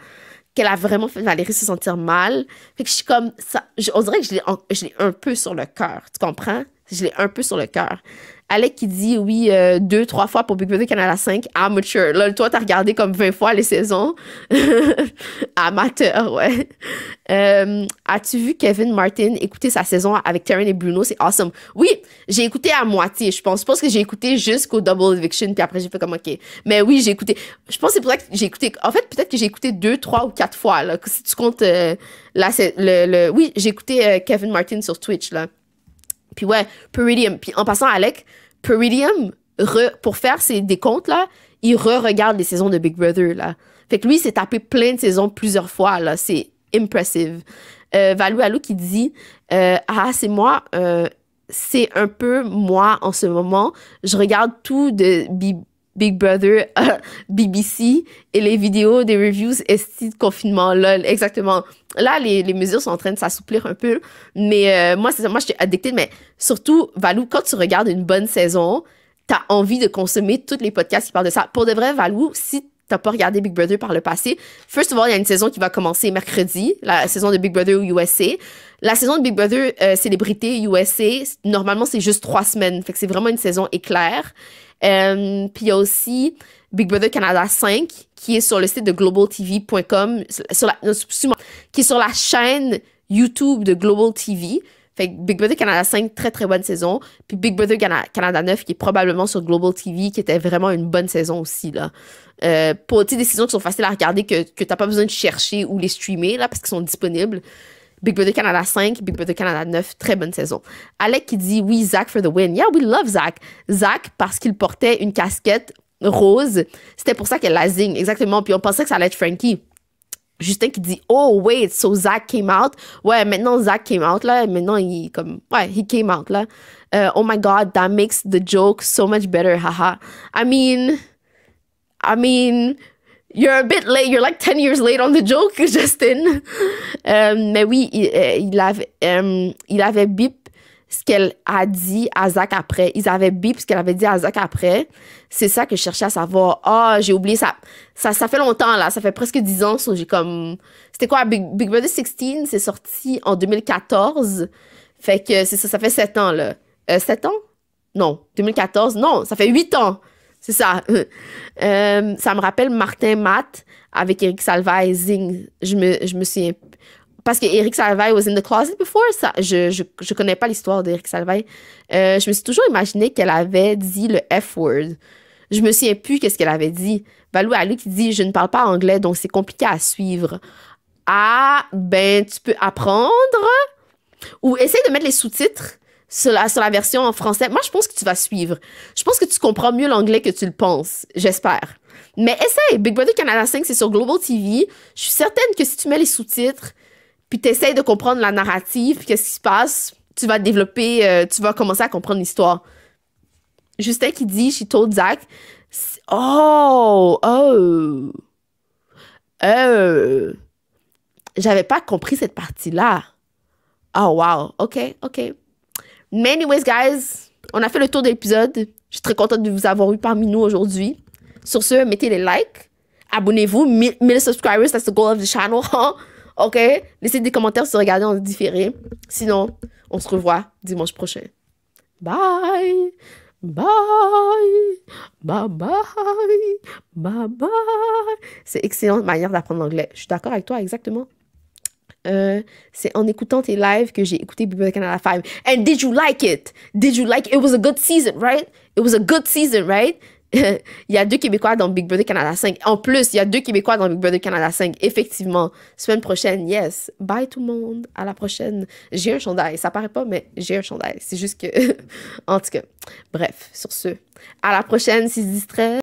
qu'elle a vraiment fait Valérie se sentir mal. Fait que je suis comme, ça, on dirait que je l'ai un peu sur le cœur, tu comprends? Je l'ai un peu sur le cœur. Alec qui dit oui euh, deux, trois fois pour Big Brother Canada 5, amateur. Là, toi, t'as regardé comme 20 fois les saisons. amateur, ouais. Euh, as-tu vu Kevin Martin écouter sa saison avec Taryn et Bruno? C'est awesome. Oui, j'ai écouté à moitié, je pense. Je pense que j'ai écouté jusqu'au Double Eviction, puis après, j'ai fait comme OK. Mais oui, j'ai écouté. Je pense que c'est pour ça que j'ai écouté. En fait, peut-être que j'ai écouté deux, trois ou quatre fois, là. Si tu comptes euh, Oui, j'ai écouté Kevin Martin sur Twitch, là. Puis ouais, Peridium. Puis en passant, Alec, Peridium, pour faire ses décomptes, là, il re-regarde les saisons de Big Brother, là. Fait que lui, il s'est tapé plein de saisons plusieurs fois, là. C'est impressive. Euh, Valou qui dit euh, Ah, c'est moi, euh, c'est un peu moi en ce moment. Je regarde tout de Big Big Brother, BBC et les vidéos des reviews esti de confinement, lol, exactement. Là, les, mesures sont en train de s'assouplir un peu, mais euh, moi, c'est moi, je suis addictée, mais surtout, Valou, quand tu regardes une bonne saison, t'as envie de consommer tous les podcasts qui parlent de ça. Pour de vrai, Valou, si t'as pas regardé Big Brother par le passé, first of all, il y a une saison qui va commencer mercredi, la saison de Big Brother USA. La saison de Big Brother euh, Célébrité USA, normalement, c'est juste trois semaines, fait que c'est vraiment une saison éclair. Euh, puis il y a aussi Big Brother Canada 5 qui est sur le site de globaltv.com, qui est sur la chaîne YouTube de Global TV. Big Brother Canada 5, très très bonne saison. Puis Big Brother Canada, 9, qui est probablement sur Global TV, qui était vraiment une bonne saison aussi. Là. Euh, pour des saisons qui sont faciles à regarder, que, que t'as pas besoin de chercher ou les streamer, là, parce qu'ils sont disponibles. Big Brother Canada 5, Big Brother Canada 9, très bonne saison. Alec qui dit oui, Zach for the win. Yeah, we love Zach. Zach parce qu'il portait une casquette rose. C'était pour ça qu'elle la zing, exactement. Puis on pensait que ça allait être Frankie. Justin qui dit oh wait so Zach came out ouais maintenant Zach came out là maintenant il comme ouais he came out là euh, oh my god that makes the joke so much better haha I mean I mean You're a bit late. You're like 10 years late on the joke, Justin. Euh, mais oui, il, euh, avait, euh, avait bip ce qu'elle a dit à Zach après. Ils avaient bip ce qu'elle avait dit à Zach après. C'est ça que je cherchais à savoir. Ah, j'ai oublié ça. ça. fait longtemps, là. Ça fait presque 10 ans. comme... C'était quoi? Big, Brother 16, c'est sorti en 2014. Fait que c'est ça, ça fait 7 ans, là. 7 ans? Non, 2014. Non, ça fait 8 ans. C'est ça. Euh, ça me rappelle Martin Matt avec Eric Salvaille, Zing. Je me, je me Parce que Eric was in the closet before. Ça, je, je, connais pas l'histoire d'Eric Salvay. Euh, je me suis toujours imaginé qu'elle avait dit le F-word. Je me suis impu qu'est-ce qu'elle avait dit. Valou lui qui dit Je ne parle pas anglais, donc c'est compliqué à suivre. Ah, ben, tu peux apprendre. Ou essaye de mettre les sous-titres sur la, version en français. Moi, je pense que tu vas suivre. Je pense que tu comprends mieux l'anglais que tu le penses. J'espère. Mais essaye. Big Brother Canada 5, c'est sur Global TV. Je suis certaine que si tu mets les sous-titres, puis essayes de comprendre la narrative, qu'est-ce qui se passe, tu vas développer, euh, tu vas commencer à comprendre l'histoire. Justin qui dit, she told Zach, oh, oh, Oh! j'avais pas compris cette partie-là. Oh, wow, ok, ok. Mais anyways, guys, on a fait le tour de l'épisode. Je suis très contente de vous avoir eu parmi nous aujourd'hui. Sur ce, mettez les likes, abonnez-vous, 1000 subscribers, that's the goal of the channel. Hein? OK? Laissez des commentaires vous regarder en différé. Sinon, on se revoit dimanche prochain. Bye! Bye! Bye bye! Bye bye! C'est excellente manière d'apprendre l'anglais. Je suis d'accord avec toi, exactement. Euh, c'est en écoutant tes lives que j'ai écouté Big Brother Canada 5. And did you like it? Did you like it? It was a good season, right? It was a good season, right? il y a deux Québécois dans Big Brother Canada 5. En plus, il y a deux Québécois dans Big Brother Canada 5. Effectivement, semaine prochaine, yes. Bye tout le monde. À la prochaine. J'ai un chandail. Ça paraît pas, mais j'ai un chandail. C'est juste que. en tout cas, bref, sur ce. À la prochaine, si distrait.